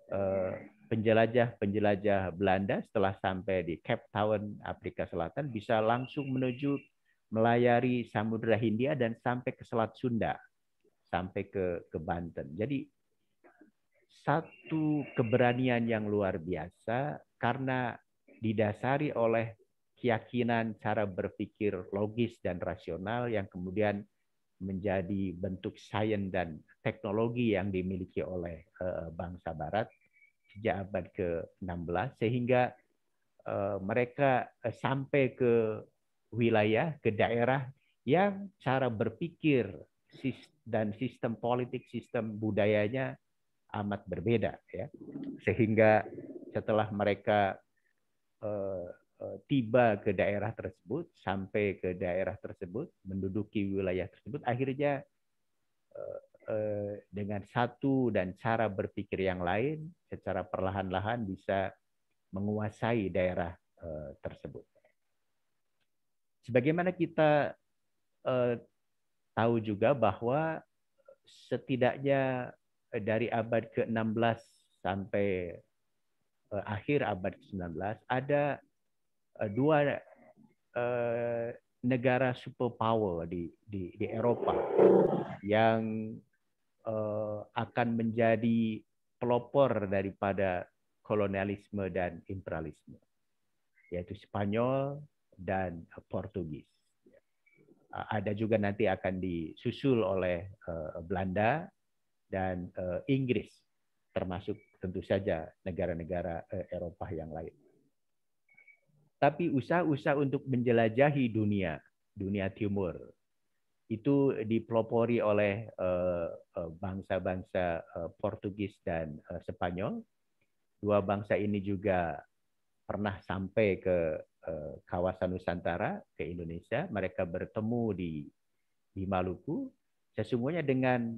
Speaker 1: eh, penjelajah-penjelajah Belanda setelah sampai di Cape Town, Afrika Selatan, bisa langsung menuju melayari Samudra Hindia dan sampai ke Selat Sunda, sampai ke, ke Banten. Jadi satu keberanian yang luar biasa karena didasari oleh keyakinan cara berpikir logis dan rasional yang kemudian menjadi bentuk sains dan teknologi yang dimiliki oleh eh, bangsa Barat sejak abad ke-16 sehingga eh, mereka eh, sampai ke wilayah, ke daerah yang cara berpikir dan sistem politik, sistem budayanya amat berbeda ya. Sehingga setelah mereka Eh, tiba ke daerah tersebut, sampai ke daerah tersebut, menduduki wilayah tersebut, akhirnya eh, eh, dengan satu dan cara berpikir yang lain, secara perlahan-lahan bisa menguasai daerah tersebut. Sebagaimana kita tahu juga bahwa setidaknya dari abad ke-16 sampai akhir abad ke-19 ada Eh, dua eh, negara superpower di di, di Eropa yang eh, akan menjadi pelopor daripada kolonialisme dan imperialisme yaitu Spanyol dan Portugis. Ada juga nanti akan disusul oleh Belanda dan Inggris termasuk tentu saja negara-negara Eropa yang lain tapi usaha-usaha untuk menjelajahi dunia, dunia timur itu dipelopori oleh eh, eh, bangsa-bangsa eh, Portugis dan Spanyol. Dua bangsa ini juga pernah sampai ke kawasan Nusantara, ke Indonesia. Mereka bertemu di di Maluku. Sesungguhnya dengan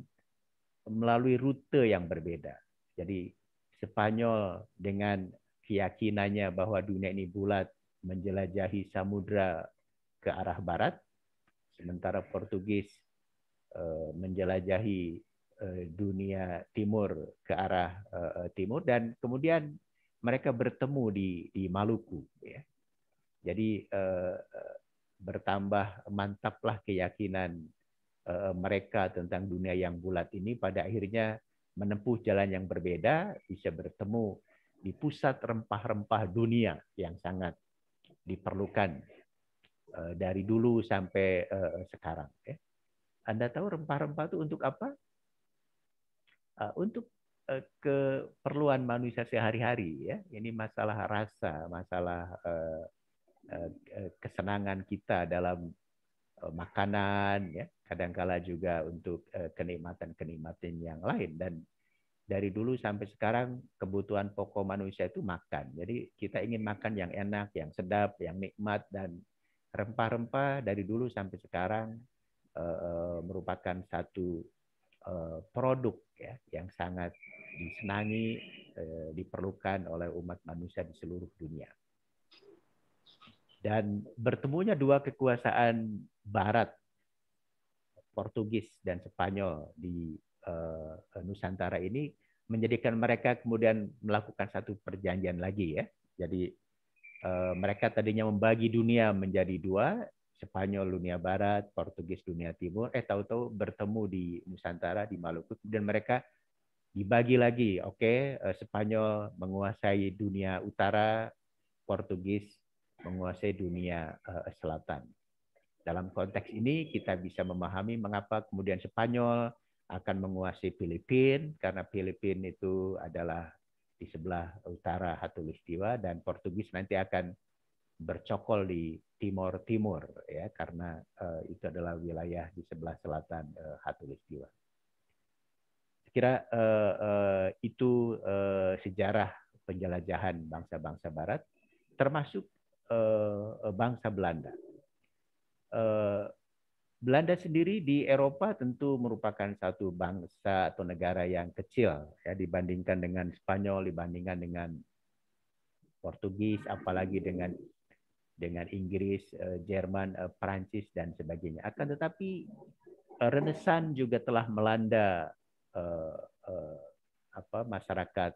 Speaker 1: melalui rute yang berbeda. Jadi Spanyol dengan keyakinannya bahwa dunia ini bulat menjelajahi samudra ke arah barat, sementara Portugis eh, menjelajahi eh, dunia timur ke arah eh, timur dan kemudian mereka bertemu di di Maluku ya. Jadi bertambah mantaplah keyakinan mereka tentang dunia yang bulat ini pada akhirnya menempuh jalan yang berbeda bisa bertemu di pusat rempah-rempah dunia yang sangat diperlukan eh, dari dulu sampai eh, sekarang. Ya. Anda tahu rempah-rempah itu untuk apa? Eh, untuk keperluan manusia sehari-hari ya. Ini masalah rasa, masalah kesenangan kita dalam makanan ya, kadangkala juga untuk kenikmatan-kenikmatan yang lain dan dari dulu sampai sekarang kebutuhan pokok manusia itu makan. Jadi kita ingin makan yang enak, yang sedap, yang nikmat dan rempah-rempah dari dulu sampai sekarang eh, eh merupakan satu eh, produk ya yang sangat disenangi eh, diperlukan oleh umat manusia di seluruh dunia. Dan bertemunya dua kekuasaan barat Portugis dan Spanyol di uh, Nusantara ini menjadikan mereka kemudian melakukan satu perjanjian lagi ya. Jadi uh, mereka tadinya membagi dunia menjadi dua, Spanyol dunia barat, Portugis dunia timur, eh tahu-tahu bertemu di Nusantara di Maluku dan mereka dibagi lagi. Oke, okay, eh, Spanyol menguasai dunia utara, Portugis menguasai dunia uh, selatan. Dalam konteks ini kita bisa memahami mengapa kemudian Spanyol akan menguasai Filipina karena Filipina itu adalah di sebelah utara Hatulistiwa dan Portugis nanti akan bercokol di Timor timur ya karena uh, itu adalah wilayah di sebelah selatan uh, eh, Hatulistiwa. Kira uh, uh, itu uh, sejarah penjelajahan bangsa-bangsa Barat termasuk uh, bangsa Belanda. Uh, Belanda sendiri di Eropa tentu merupakan satu bangsa atau negara yang kecil ya dibandingkan dengan Spanyol, dibandingkan dengan Portugis, apalagi dengan dengan Inggris, eh, Jerman, eh, Perancis dan sebagainya. Akan tetapi eh, Renesan juga telah melanda eh, eh, apa masyarakat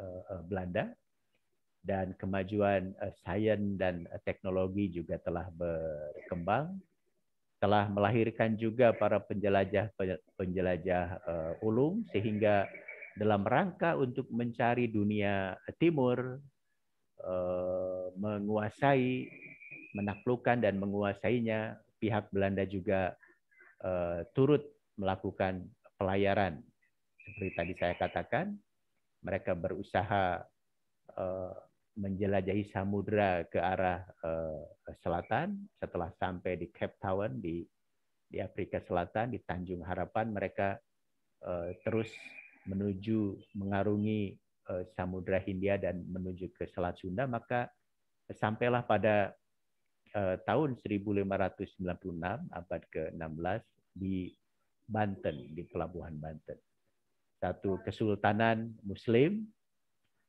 Speaker 1: eh, Belanda dan kemajuan sains dan teknologi juga telah berkembang telah melahirkan juga para penjelajah penjelajah uh, eh, ulung sehingga dalam rangka untuk mencari dunia timur eh, menguasai menaklukkan dan menguasainya pihak Belanda juga eh, turut melakukan pelayaran seperti tadi saya katakan mereka berusaha menjelajahi samudra ke arah uh, selatan setelah sampai di Cape Town di di Afrika Selatan di Tanjung Harapan mereka uh, terus menuju mengarungi uh, eh, samudra Hindia dan menuju ke Selat Sunda maka sampailah pada uh, tahun 1596 abad ke-16 di Banten di pelabuhan Banten satu kesultanan muslim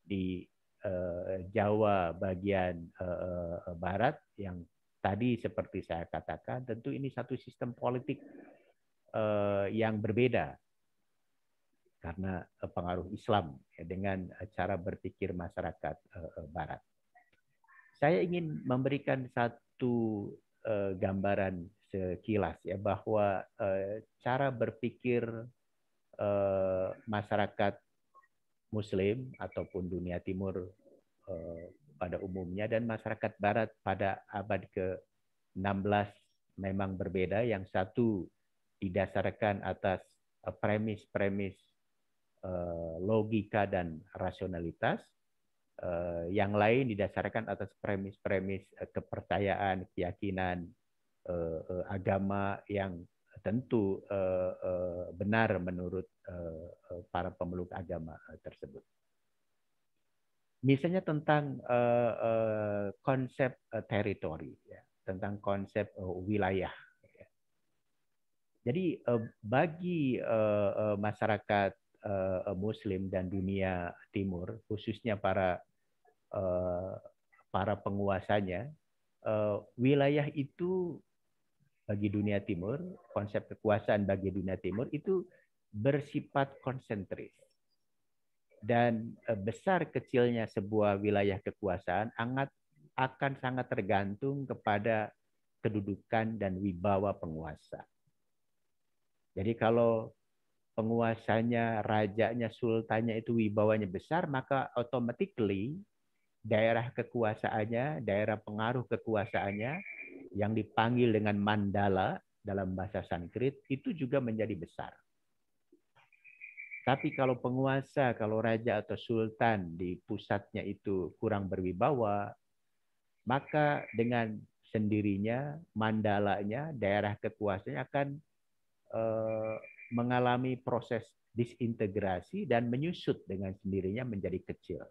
Speaker 1: di Eh, Jawa bagian eh, eh, barat yang tadi seperti saya katakan tentu ini satu sistem politik yang berbeda karena pengaruh Islam ya, dengan cara berpikir masyarakat barat. Saya ingin memberikan satu gambaran sekilas ya bahwa cara berpikir masyarakat Muslim ataupun dunia Timur eh, pada umumnya dan masyarakat Barat pada abad ke-16 memang berbeda. Yang satu didasarkan atas eh, premis-premis eh, logika dan rasionalitas, yang lain didasarkan atas premis-premis kepercayaan, keyakinan, agama yang tentu uh, uh, benar menurut uh, para pemeluk agama tersebut. Misalnya tentang uh, uh, konsep uh, teritori, ya, tentang konsep uh, wilayah. Ya. Jadi uh, bagi uh, masyarakat uh, Muslim dan dunia Timur, khususnya para uh, para penguasanya, uh, wilayah itu bagi dunia timur, konsep kekuasaan bagi dunia timur itu bersifat konsentris. Dan eh, besar kecilnya sebuah wilayah kekuasaan angat, akan sangat tergantung kepada kedudukan dan wibawa penguasa. Jadi kalau penguasanya, rajanya, sultannya itu wibawanya besar, maka automatically daerah kekuasaannya, daerah pengaruh kekuasaannya yang dipanggil dengan mandala dalam bahasa Sanskrit itu juga menjadi besar. Tapi kalau penguasa, kalau raja atau sultan di pusatnya itu kurang berwibawa, maka dengan sendirinya mandalanya, daerah kekuasaannya akan eh, mengalami proses disintegrasi dan menyusut dengan sendirinya menjadi kecil.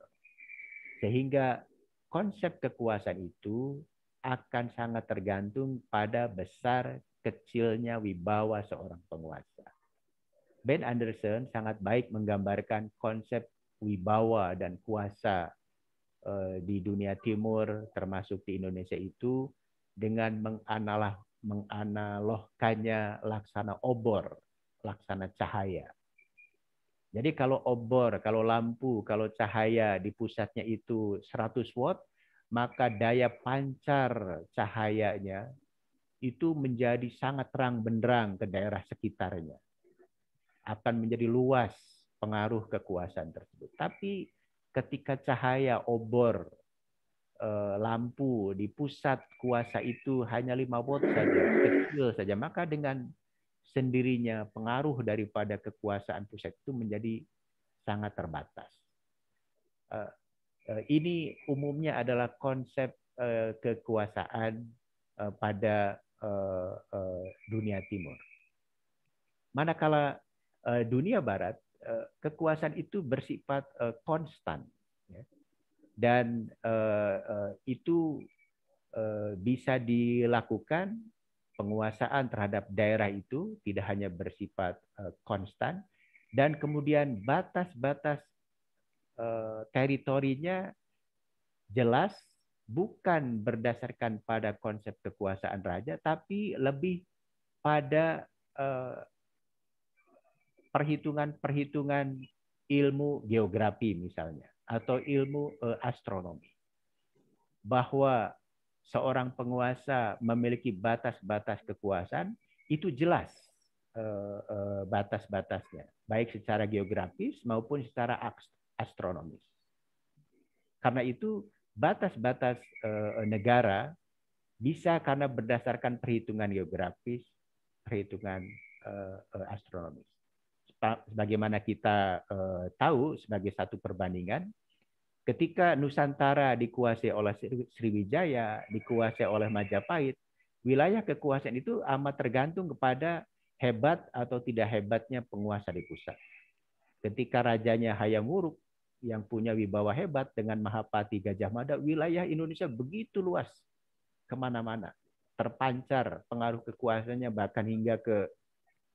Speaker 1: Sehingga konsep kekuasaan itu akan sangat tergantung pada besar kecilnya wibawa seorang penguasa. Ben Anderson sangat baik menggambarkan konsep wibawa dan kuasa eh, di dunia timur termasuk di Indonesia itu dengan menganalah menganalogkannya laksana obor, laksana cahaya. Jadi kalau obor, kalau lampu, kalau cahaya di pusatnya itu 100 watt, maka daya pancar cahayanya itu menjadi sangat terang benderang ke daerah sekitarnya. Akan menjadi luas pengaruh kekuasaan tersebut. Tapi ketika cahaya obor eh, lampu di pusat kuasa itu hanya lima watt saja, kecil saja, maka dengan sendirinya pengaruh daripada kekuasaan pusat itu menjadi sangat terbatas. Eh, Eh, ini umumnya adalah konsep eh, kekuasaan eh, pada dunia timur. Manakala dunia barat, kekuasaan itu bersifat konstan. Ya. Dan itu bisa dilakukan penguasaan terhadap daerah itu tidak hanya bersifat konstan, dan kemudian batas-batas Eh, teritorinya jelas bukan berdasarkan pada konsep kekuasaan raja tapi lebih pada eh, perhitungan-perhitungan ilmu geografi misalnya atau ilmu eh, astronomi bahwa seorang penguasa memiliki batas-batas kekuasaan itu jelas batas-batasnya baik secara geografis maupun secara astronomis. Karena itu batas-batas eh, negara bisa karena berdasarkan perhitungan geografis, perhitungan eh, eh, astronomis. Sebagaimana kita tahu sebagai satu perbandingan, ketika Nusantara dikuasai oleh Sriwijaya, dikuasai oleh Majapahit, wilayah kekuasaan itu amat tergantung kepada hebat atau tidak hebatnya penguasa di pusat. Ketika rajanya Hayam Wuruk yang punya wibawa hebat dengan Mahapati Gajah Mada, wilayah Indonesia begitu luas kemana-mana. Terpancar pengaruh kekuasaannya bahkan hingga ke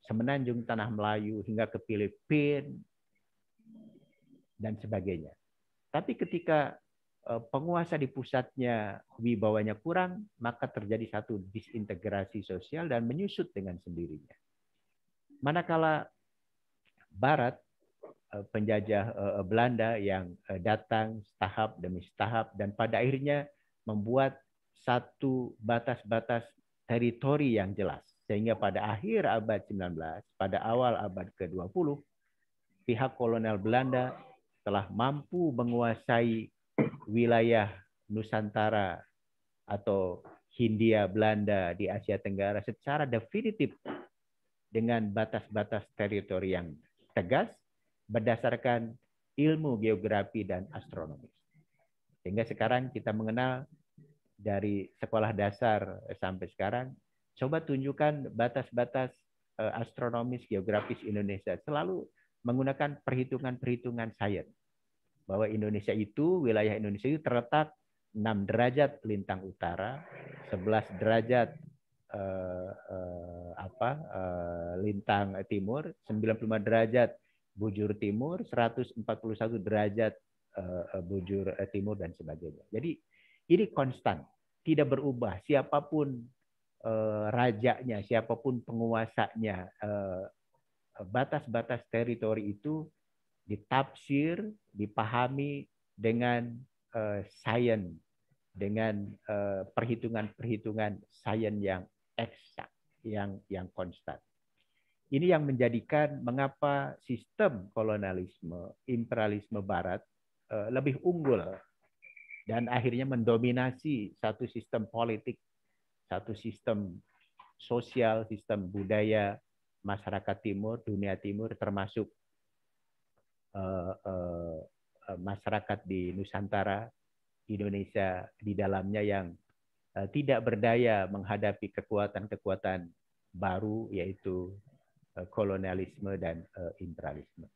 Speaker 1: Semenanjung Tanah Melayu, hingga ke Filipina, dan sebagainya. Tapi ketika eh, penguasa di pusatnya wibawanya kurang, maka terjadi satu disintegrasi sosial dan menyusut dengan sendirinya. Manakala Barat Eh, penjajah eh, eh, Belanda yang datang tahap demi tahap dan pada akhirnya membuat satu batas-batas teritori yang jelas sehingga pada akhir abad 19 pada awal abad ke-20 pihak kolonel Belanda telah mampu menguasai wilayah Nusantara atau Hindia Belanda di Asia Tenggara secara definitif dengan batas-batas teritori yang tegas berdasarkan ilmu geografi dan astronomi. Sehingga sekarang kita mengenal dari sekolah dasar sampai sekarang, coba tunjukkan batas-batas eh, astronomis geografis Indonesia. Selalu menggunakan perhitungan-perhitungan sains bahwa Indonesia itu wilayah Indonesia itu terletak 6 derajat lintang utara, 11 derajat eh, eh, apa eh, lintang timur, 95 derajat bujur timur, 141 derajat eh, eh, bujur eh, timur dan sebagainya. Jadi ini konstan, tidak berubah. Siapapun rajanya, siapapun penguasanya, batas-batas teritori itu ditafsir, dipahami dengan sains, dengan perhitungan-perhitungan sains yang eksak, yang yang konstan. Ini yang menjadikan mengapa sistem kolonialisme, imperialisme barat eh, lebih unggul dan akhirnya mendominasi satu sistem politik, satu sistem sosial, sistem budaya masyarakat timur, dunia timur termasuk eh, eh, masyarakat di Nusantara, Indonesia di dalamnya yang tidak berdaya menghadapi kekuatan-kekuatan baru yaitu Eh, kolonialisme dan eh, imperialisme.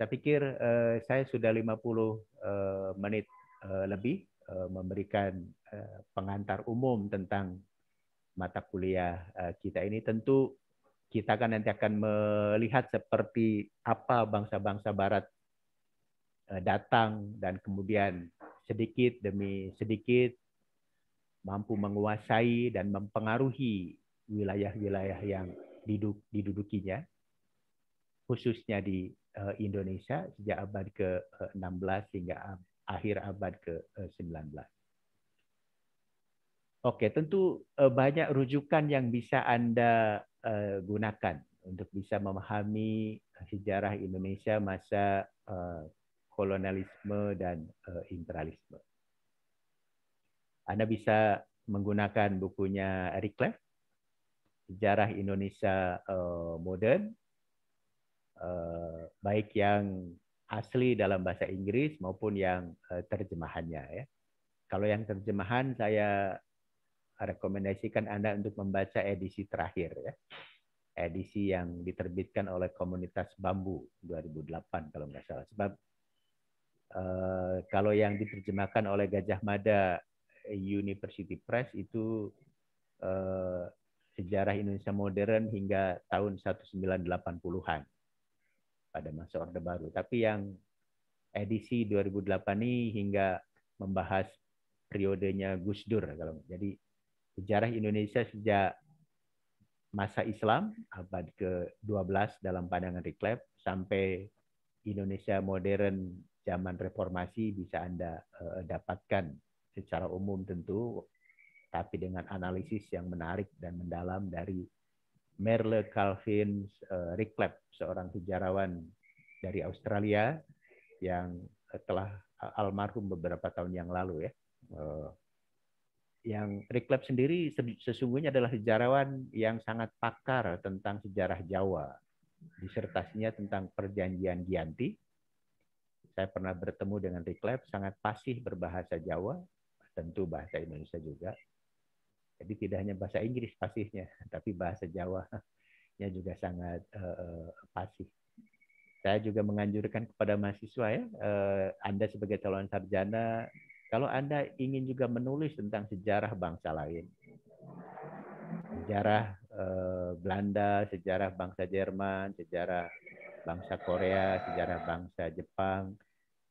Speaker 1: Saya pikir eh, saya sudah 50 menit lebih memberikan pengantar umum tentang mata kuliah kita ini. Tentu kita kan nanti akan melihat seperti apa bangsa-bangsa barat datang dan kemudian sedikit demi sedikit mampu menguasai dan mempengaruhi wilayah-wilayah yang diduk, didudukinya, khususnya di uh, Indonesia sejak abad ke-16 hingga ab, akhir abad ke-19. Oke, tentu uh, banyak rujukan yang bisa Anda uh, gunakan untuk bisa memahami sejarah Indonesia masa uh, kolonialisme dan uh, imperialisme. Anda bisa menggunakan bukunya Eric Clapton sejarah Indonesia uh, modern, uh, baik yang asli dalam bahasa Inggris maupun yang uh, terjemahannya. Ya. Kalau yang terjemahan saya rekomendasikan Anda untuk membaca edisi terakhir ya. Edisi yang diterbitkan oleh komunitas Bambu 2008 kalau nggak salah. Sebab uh, kalau yang diterjemahkan oleh Gajah Mada University Press itu uh, sejarah Indonesia modern hingga tahun 1980-an pada masa Orde Baru. Tapi yang edisi 2008 ini hingga membahas periodenya Gus Dur jadi sejarah Indonesia sejak masa Islam abad ke-12 dalam pandangan Riklep sampai Indonesia modern zaman reformasi bisa Anda eh, dapatkan secara umum tentu tapi dengan analisis yang menarik dan mendalam dari Merle Calvin uh, eh, Ricklep, seorang sejarawan dari Australia yang telah eh, almarhum beberapa tahun yang lalu ya. Eh, yang Ricklep sendiri sesungguhnya adalah sejarawan yang sangat pakar tentang sejarah Jawa. Disertasinya tentang perjanjian Gianti Saya pernah bertemu dengan Ricklep, sangat fasih berbahasa Jawa, tentu bahasa Indonesia juga. Jadi tidak hanya bahasa Inggris pasifnya, tapi bahasa Jawa-nya juga sangat uh, eh, eh, pasif. Saya juga menganjurkan kepada mahasiswa ya, uh, Anda sebagai calon sarjana, kalau Anda ingin juga menulis tentang sejarah bangsa lain, sejarah uh, Belanda, sejarah bangsa Jerman, sejarah bangsa Korea, sejarah bangsa Jepang,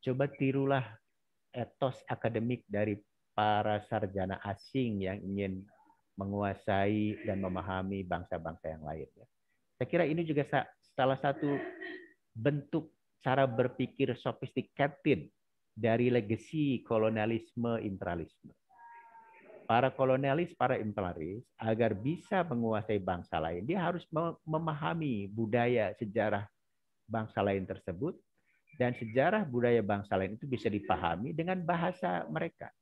Speaker 1: coba tirulah etos akademik dari para sarjana asing yang ingin menguasai dan memahami bangsa-bangsa yang lain. Ya. Saya kira ini juga salah satu bentuk cara berpikir sophisticated dari legasi kolonialisme imperialisme. Para kolonialis, para imperialis, agar bisa menguasai bangsa lain, dia harus memahami budaya sejarah bangsa lain tersebut, dan sejarah budaya bangsa lain itu bisa dipahami dengan bahasa mereka.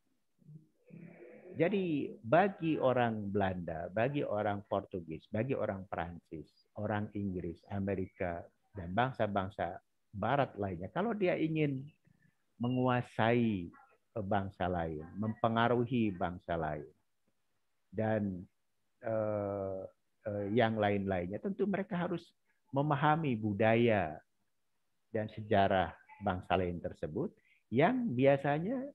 Speaker 1: Jadi bagi orang Belanda, bagi orang Portugis, bagi orang Perancis, orang Inggris, Amerika, dan bangsa-bangsa Barat lainnya, kalau dia ingin menguasai bangsa lain, mempengaruhi bangsa lain, dan eh, eh, yang lain-lainnya, tentu mereka harus memahami budaya dan sejarah bangsa lain tersebut yang biasanya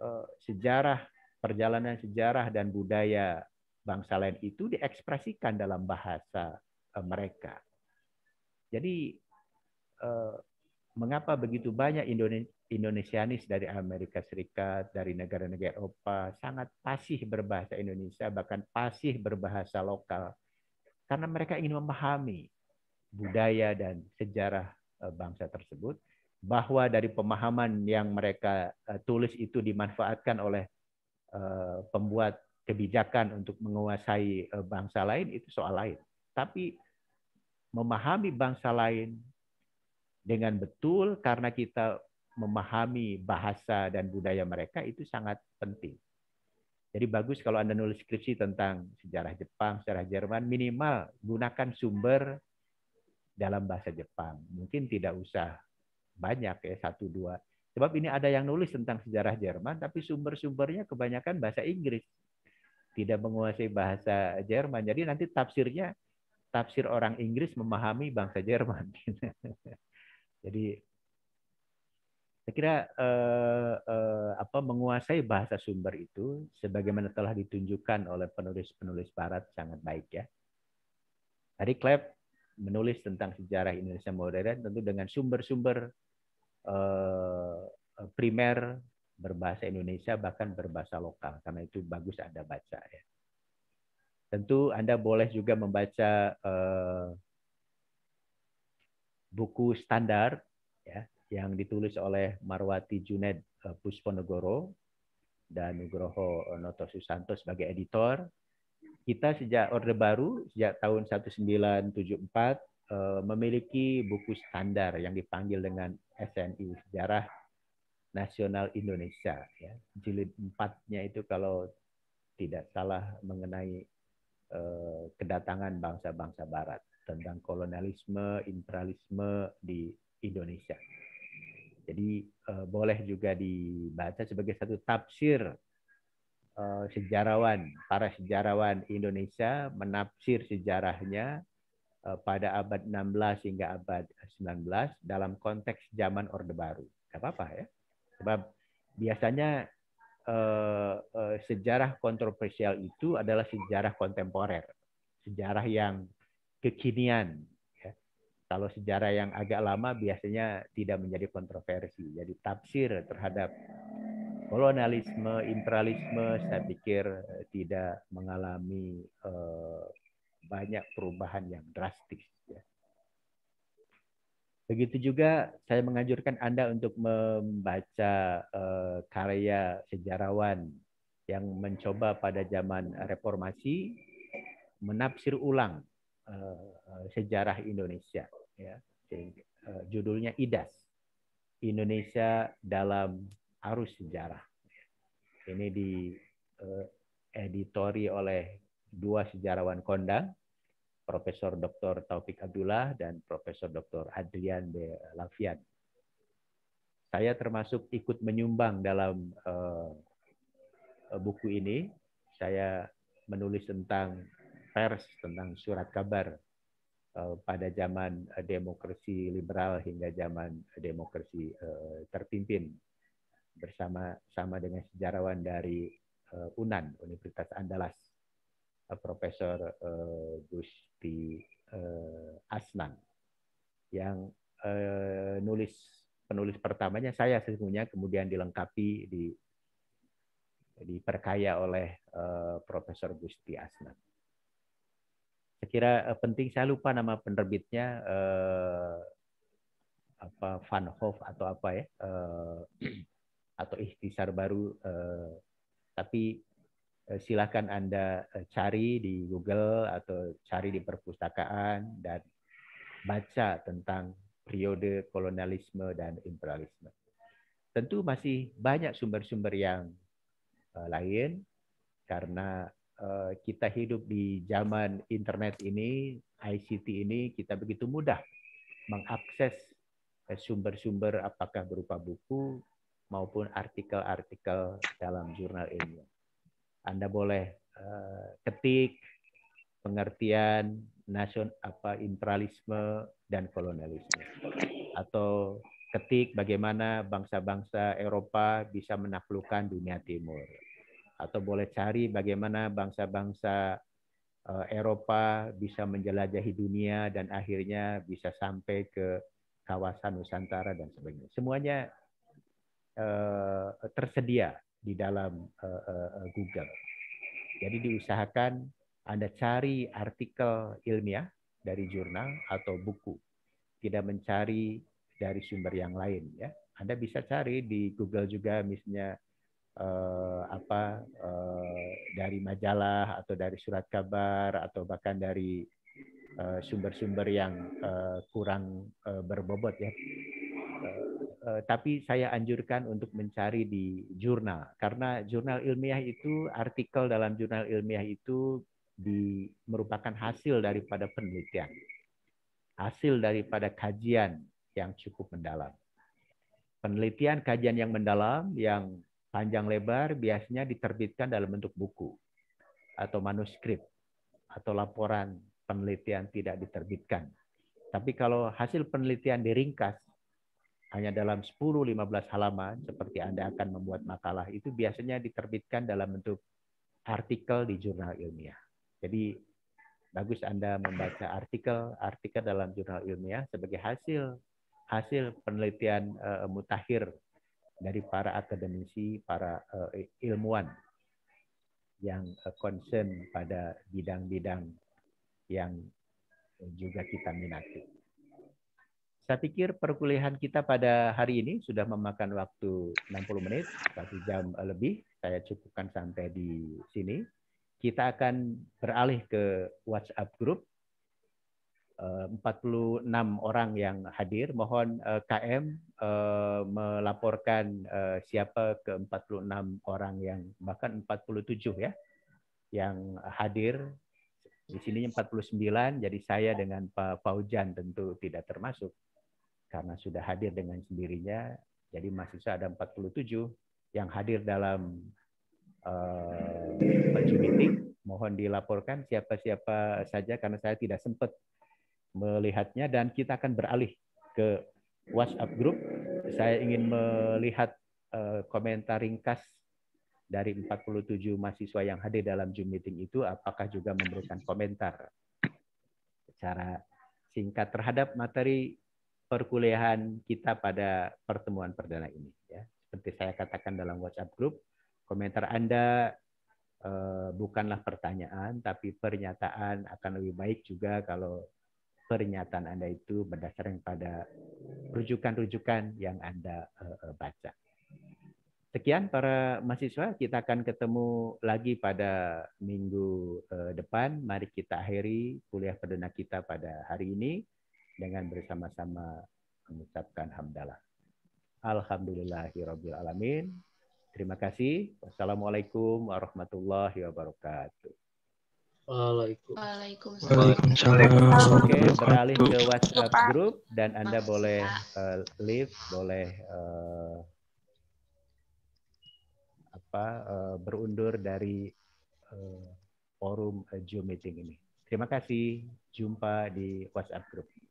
Speaker 1: eh, sejarah perjalanan sejarah dan budaya bangsa lain itu diekspresikan dalam bahasa eh, mereka. Jadi eh, mengapa begitu banyak Indonesianis dari Amerika Serikat, dari negara-negara Eropa sangat pasih berbahasa Indonesia bahkan pasih berbahasa lokal karena mereka ingin memahami budaya dan sejarah eh, bangsa tersebut bahwa dari pemahaman yang mereka tulis itu dimanfaatkan oleh Eh, pembuat kebijakan untuk menguasai eh, bangsa lain itu soal lain. Tapi memahami bangsa lain dengan betul karena kita memahami bahasa dan budaya mereka itu sangat penting. Jadi bagus kalau Anda nulis skripsi tentang sejarah Jepang, sejarah Jerman, minimal gunakan sumber dalam bahasa Jepang. Mungkin tidak usah banyak ya, satu dua. Sebab ini ada yang nulis tentang sejarah Jerman, tapi sumber-sumbernya kebanyakan bahasa Inggris. Tidak menguasai bahasa Jerman. Jadi nanti tafsirnya, tafsir orang Inggris memahami bangsa Jerman. Jadi saya kira eh, eh, apa menguasai bahasa sumber itu sebagaimana telah ditunjukkan oleh penulis-penulis barat sangat baik ya. Tadi Klep menulis tentang sejarah Indonesia modern tentu dengan sumber-sumber Eh, eh, primer berbahasa Indonesia bahkan berbahasa lokal karena itu bagus Anda baca ya. Tentu Anda boleh juga membaca eh, buku standar ya yang ditulis oleh Marwati Juned eh, Pusponegoro dan Nugroho Noto Susanto sebagai editor. Kita sejak Orde Baru, sejak tahun 1974, Eh, memiliki buku standar yang dipanggil dengan SNI Sejarah Nasional Indonesia ya. Jilid empatnya itu kalau tidak salah mengenai eh, kedatangan bangsa-bangsa barat tentang kolonialisme, imperialisme di Indonesia. Jadi eh, boleh juga dibaca sebagai satu tafsir eh, sejarawan, para sejarawan Indonesia menafsir sejarahnya Eh, pada abad 16 hingga abad 19 dalam konteks zaman Orde Baru. Gak apa-apa ya. Sebab biasanya eh, eh, sejarah kontroversial itu adalah sejarah kontemporer. Sejarah yang kekinian. Ya. Kalau sejarah yang agak lama biasanya tidak menjadi kontroversi. Jadi tafsir terhadap kolonialisme, imperialisme saya pikir tidak mengalami banyak perubahan yang drastis. Ya. Begitu juga saya menganjurkan Anda untuk membaca eh, karya sejarawan yang mencoba pada zaman reformasi menafsir ulang eh, sejarah Indonesia ya. eh, judulnya IDAS. Indonesia dalam arus sejarah. Ya. Ini di editori oleh dua sejarawan kondang, Profesor Dr. Taufik Abdullah dan Profesor Dr. Adrian de Lafian. Saya termasuk ikut menyumbang dalam uh, buku ini. Saya menulis tentang pers, tentang surat kabar eh, pada zaman demokrasi liberal hingga zaman demokrasi uh, terpimpin bersama sama dengan sejarawan dari UNAN Universitas Andalas Eh, Profesor eh, Gusti eh, Asnan yang nulis penulis pertamanya saya sesungguhnya kemudian dilengkapi di diperkaya oleh Profesor Gusti Asnan. Saya kira penting saya lupa nama penerbitnya apa Van Hoff atau apa ya atau ikhtisar baru tapi Eh, silahkan Anda eh, cari di Google atau cari di perpustakaan dan baca tentang periode kolonialisme dan imperialisme. Tentu masih banyak sumber-sumber yang eh, lain karena kita hidup di zaman internet ini, ICT ini, kita begitu mudah mengakses sumber-sumber apakah berupa buku maupun artikel-artikel dalam jurnal ilmiah. Anda boleh eh, ketik pengertian nasion apa imperialisme dan kolonialisme atau ketik bagaimana bangsa-bangsa Eropa bisa menaklukkan dunia timur atau boleh cari bagaimana bangsa-bangsa eh, Eropa bisa menjelajahi dunia dan akhirnya bisa sampai ke kawasan Nusantara dan sebagainya. Semuanya eh, tersedia di dalam uh, uh, Google. Jadi diusahakan Anda cari artikel ilmiah dari jurnal atau buku, tidak mencari dari sumber yang lain ya. Anda bisa cari di Google juga misalnya uh, apa uh, dari majalah atau dari surat kabar atau bahkan dari sumber-sumber uh, yang uh, kurang uh, berbobot ya. Uh, Eh, tapi saya anjurkan untuk mencari di jurnal karena jurnal ilmiah itu artikel dalam jurnal ilmiah itu di, merupakan hasil daripada penelitian, hasil daripada kajian yang cukup mendalam. Penelitian kajian yang mendalam yang panjang lebar biasanya diterbitkan dalam bentuk buku atau manuskrip atau laporan penelitian tidak diterbitkan. Tapi kalau hasil penelitian diringkas hanya dalam 10-15 halaman seperti Anda akan membuat makalah itu biasanya diterbitkan dalam bentuk artikel di jurnal ilmiah. Jadi bagus Anda membaca artikel-artikel dalam jurnal ilmiah sebagai hasil hasil penelitian uh, mutakhir dari para akademisi, para uh, ilmuwan yang uh, concern pada bidang-bidang yang juga kita minati. Saya pikir perkuliahan kita pada hari ini sudah memakan waktu 60 menit, satu jam lebih. Saya cukupkan sampai di sini. Kita akan beralih ke WhatsApp group 46 eh, orang yang hadir. Mohon eh, KM eh, melaporkan siapa ke 46 orang yang bahkan 47 ya yang hadir. Di sini 49, jadi saya dengan Pak Faujan tentu tidak termasuk karena sudah hadir dengan sendirinya. Jadi mahasiswa ada 47 yang hadir dalam uh, meeting. Mohon dilaporkan siapa-siapa saja karena saya tidak sempat melihatnya dan kita akan beralih ke WhatsApp group. Saya ingin melihat uh, komentar ringkas dari 47 mahasiswa yang hadir dalam Zoom meeting itu apakah juga memberikan komentar secara singkat terhadap materi perkuliahan kita pada pertemuan perdana ini. Ya. Seperti saya katakan dalam WhatsApp group, komentar Anda eh, bukanlah pertanyaan, tapi pernyataan akan lebih baik juga kalau pernyataan Anda itu berdasarkan pada rujukan-rujukan yang Anda eh, eh baca. Sekian para mahasiswa, kita akan ketemu lagi pada minggu eh, depan. Mari kita akhiri kuliah perdana kita pada hari ini dengan bersama-sama mengucapkan hamdalah. Alhamdulillahirabbil alamin. Terima kasih. Wassalamualaikum warahmatullahi wabarakatuh. Waalaikumsalam. Oke, beralih ke WhatsApp group dan Anda boleh uh, leave, boleh uh, apa uh, berundur dari uh, forum uh, Zoom meeting ini. Terima kasih. Jumpa di WhatsApp group.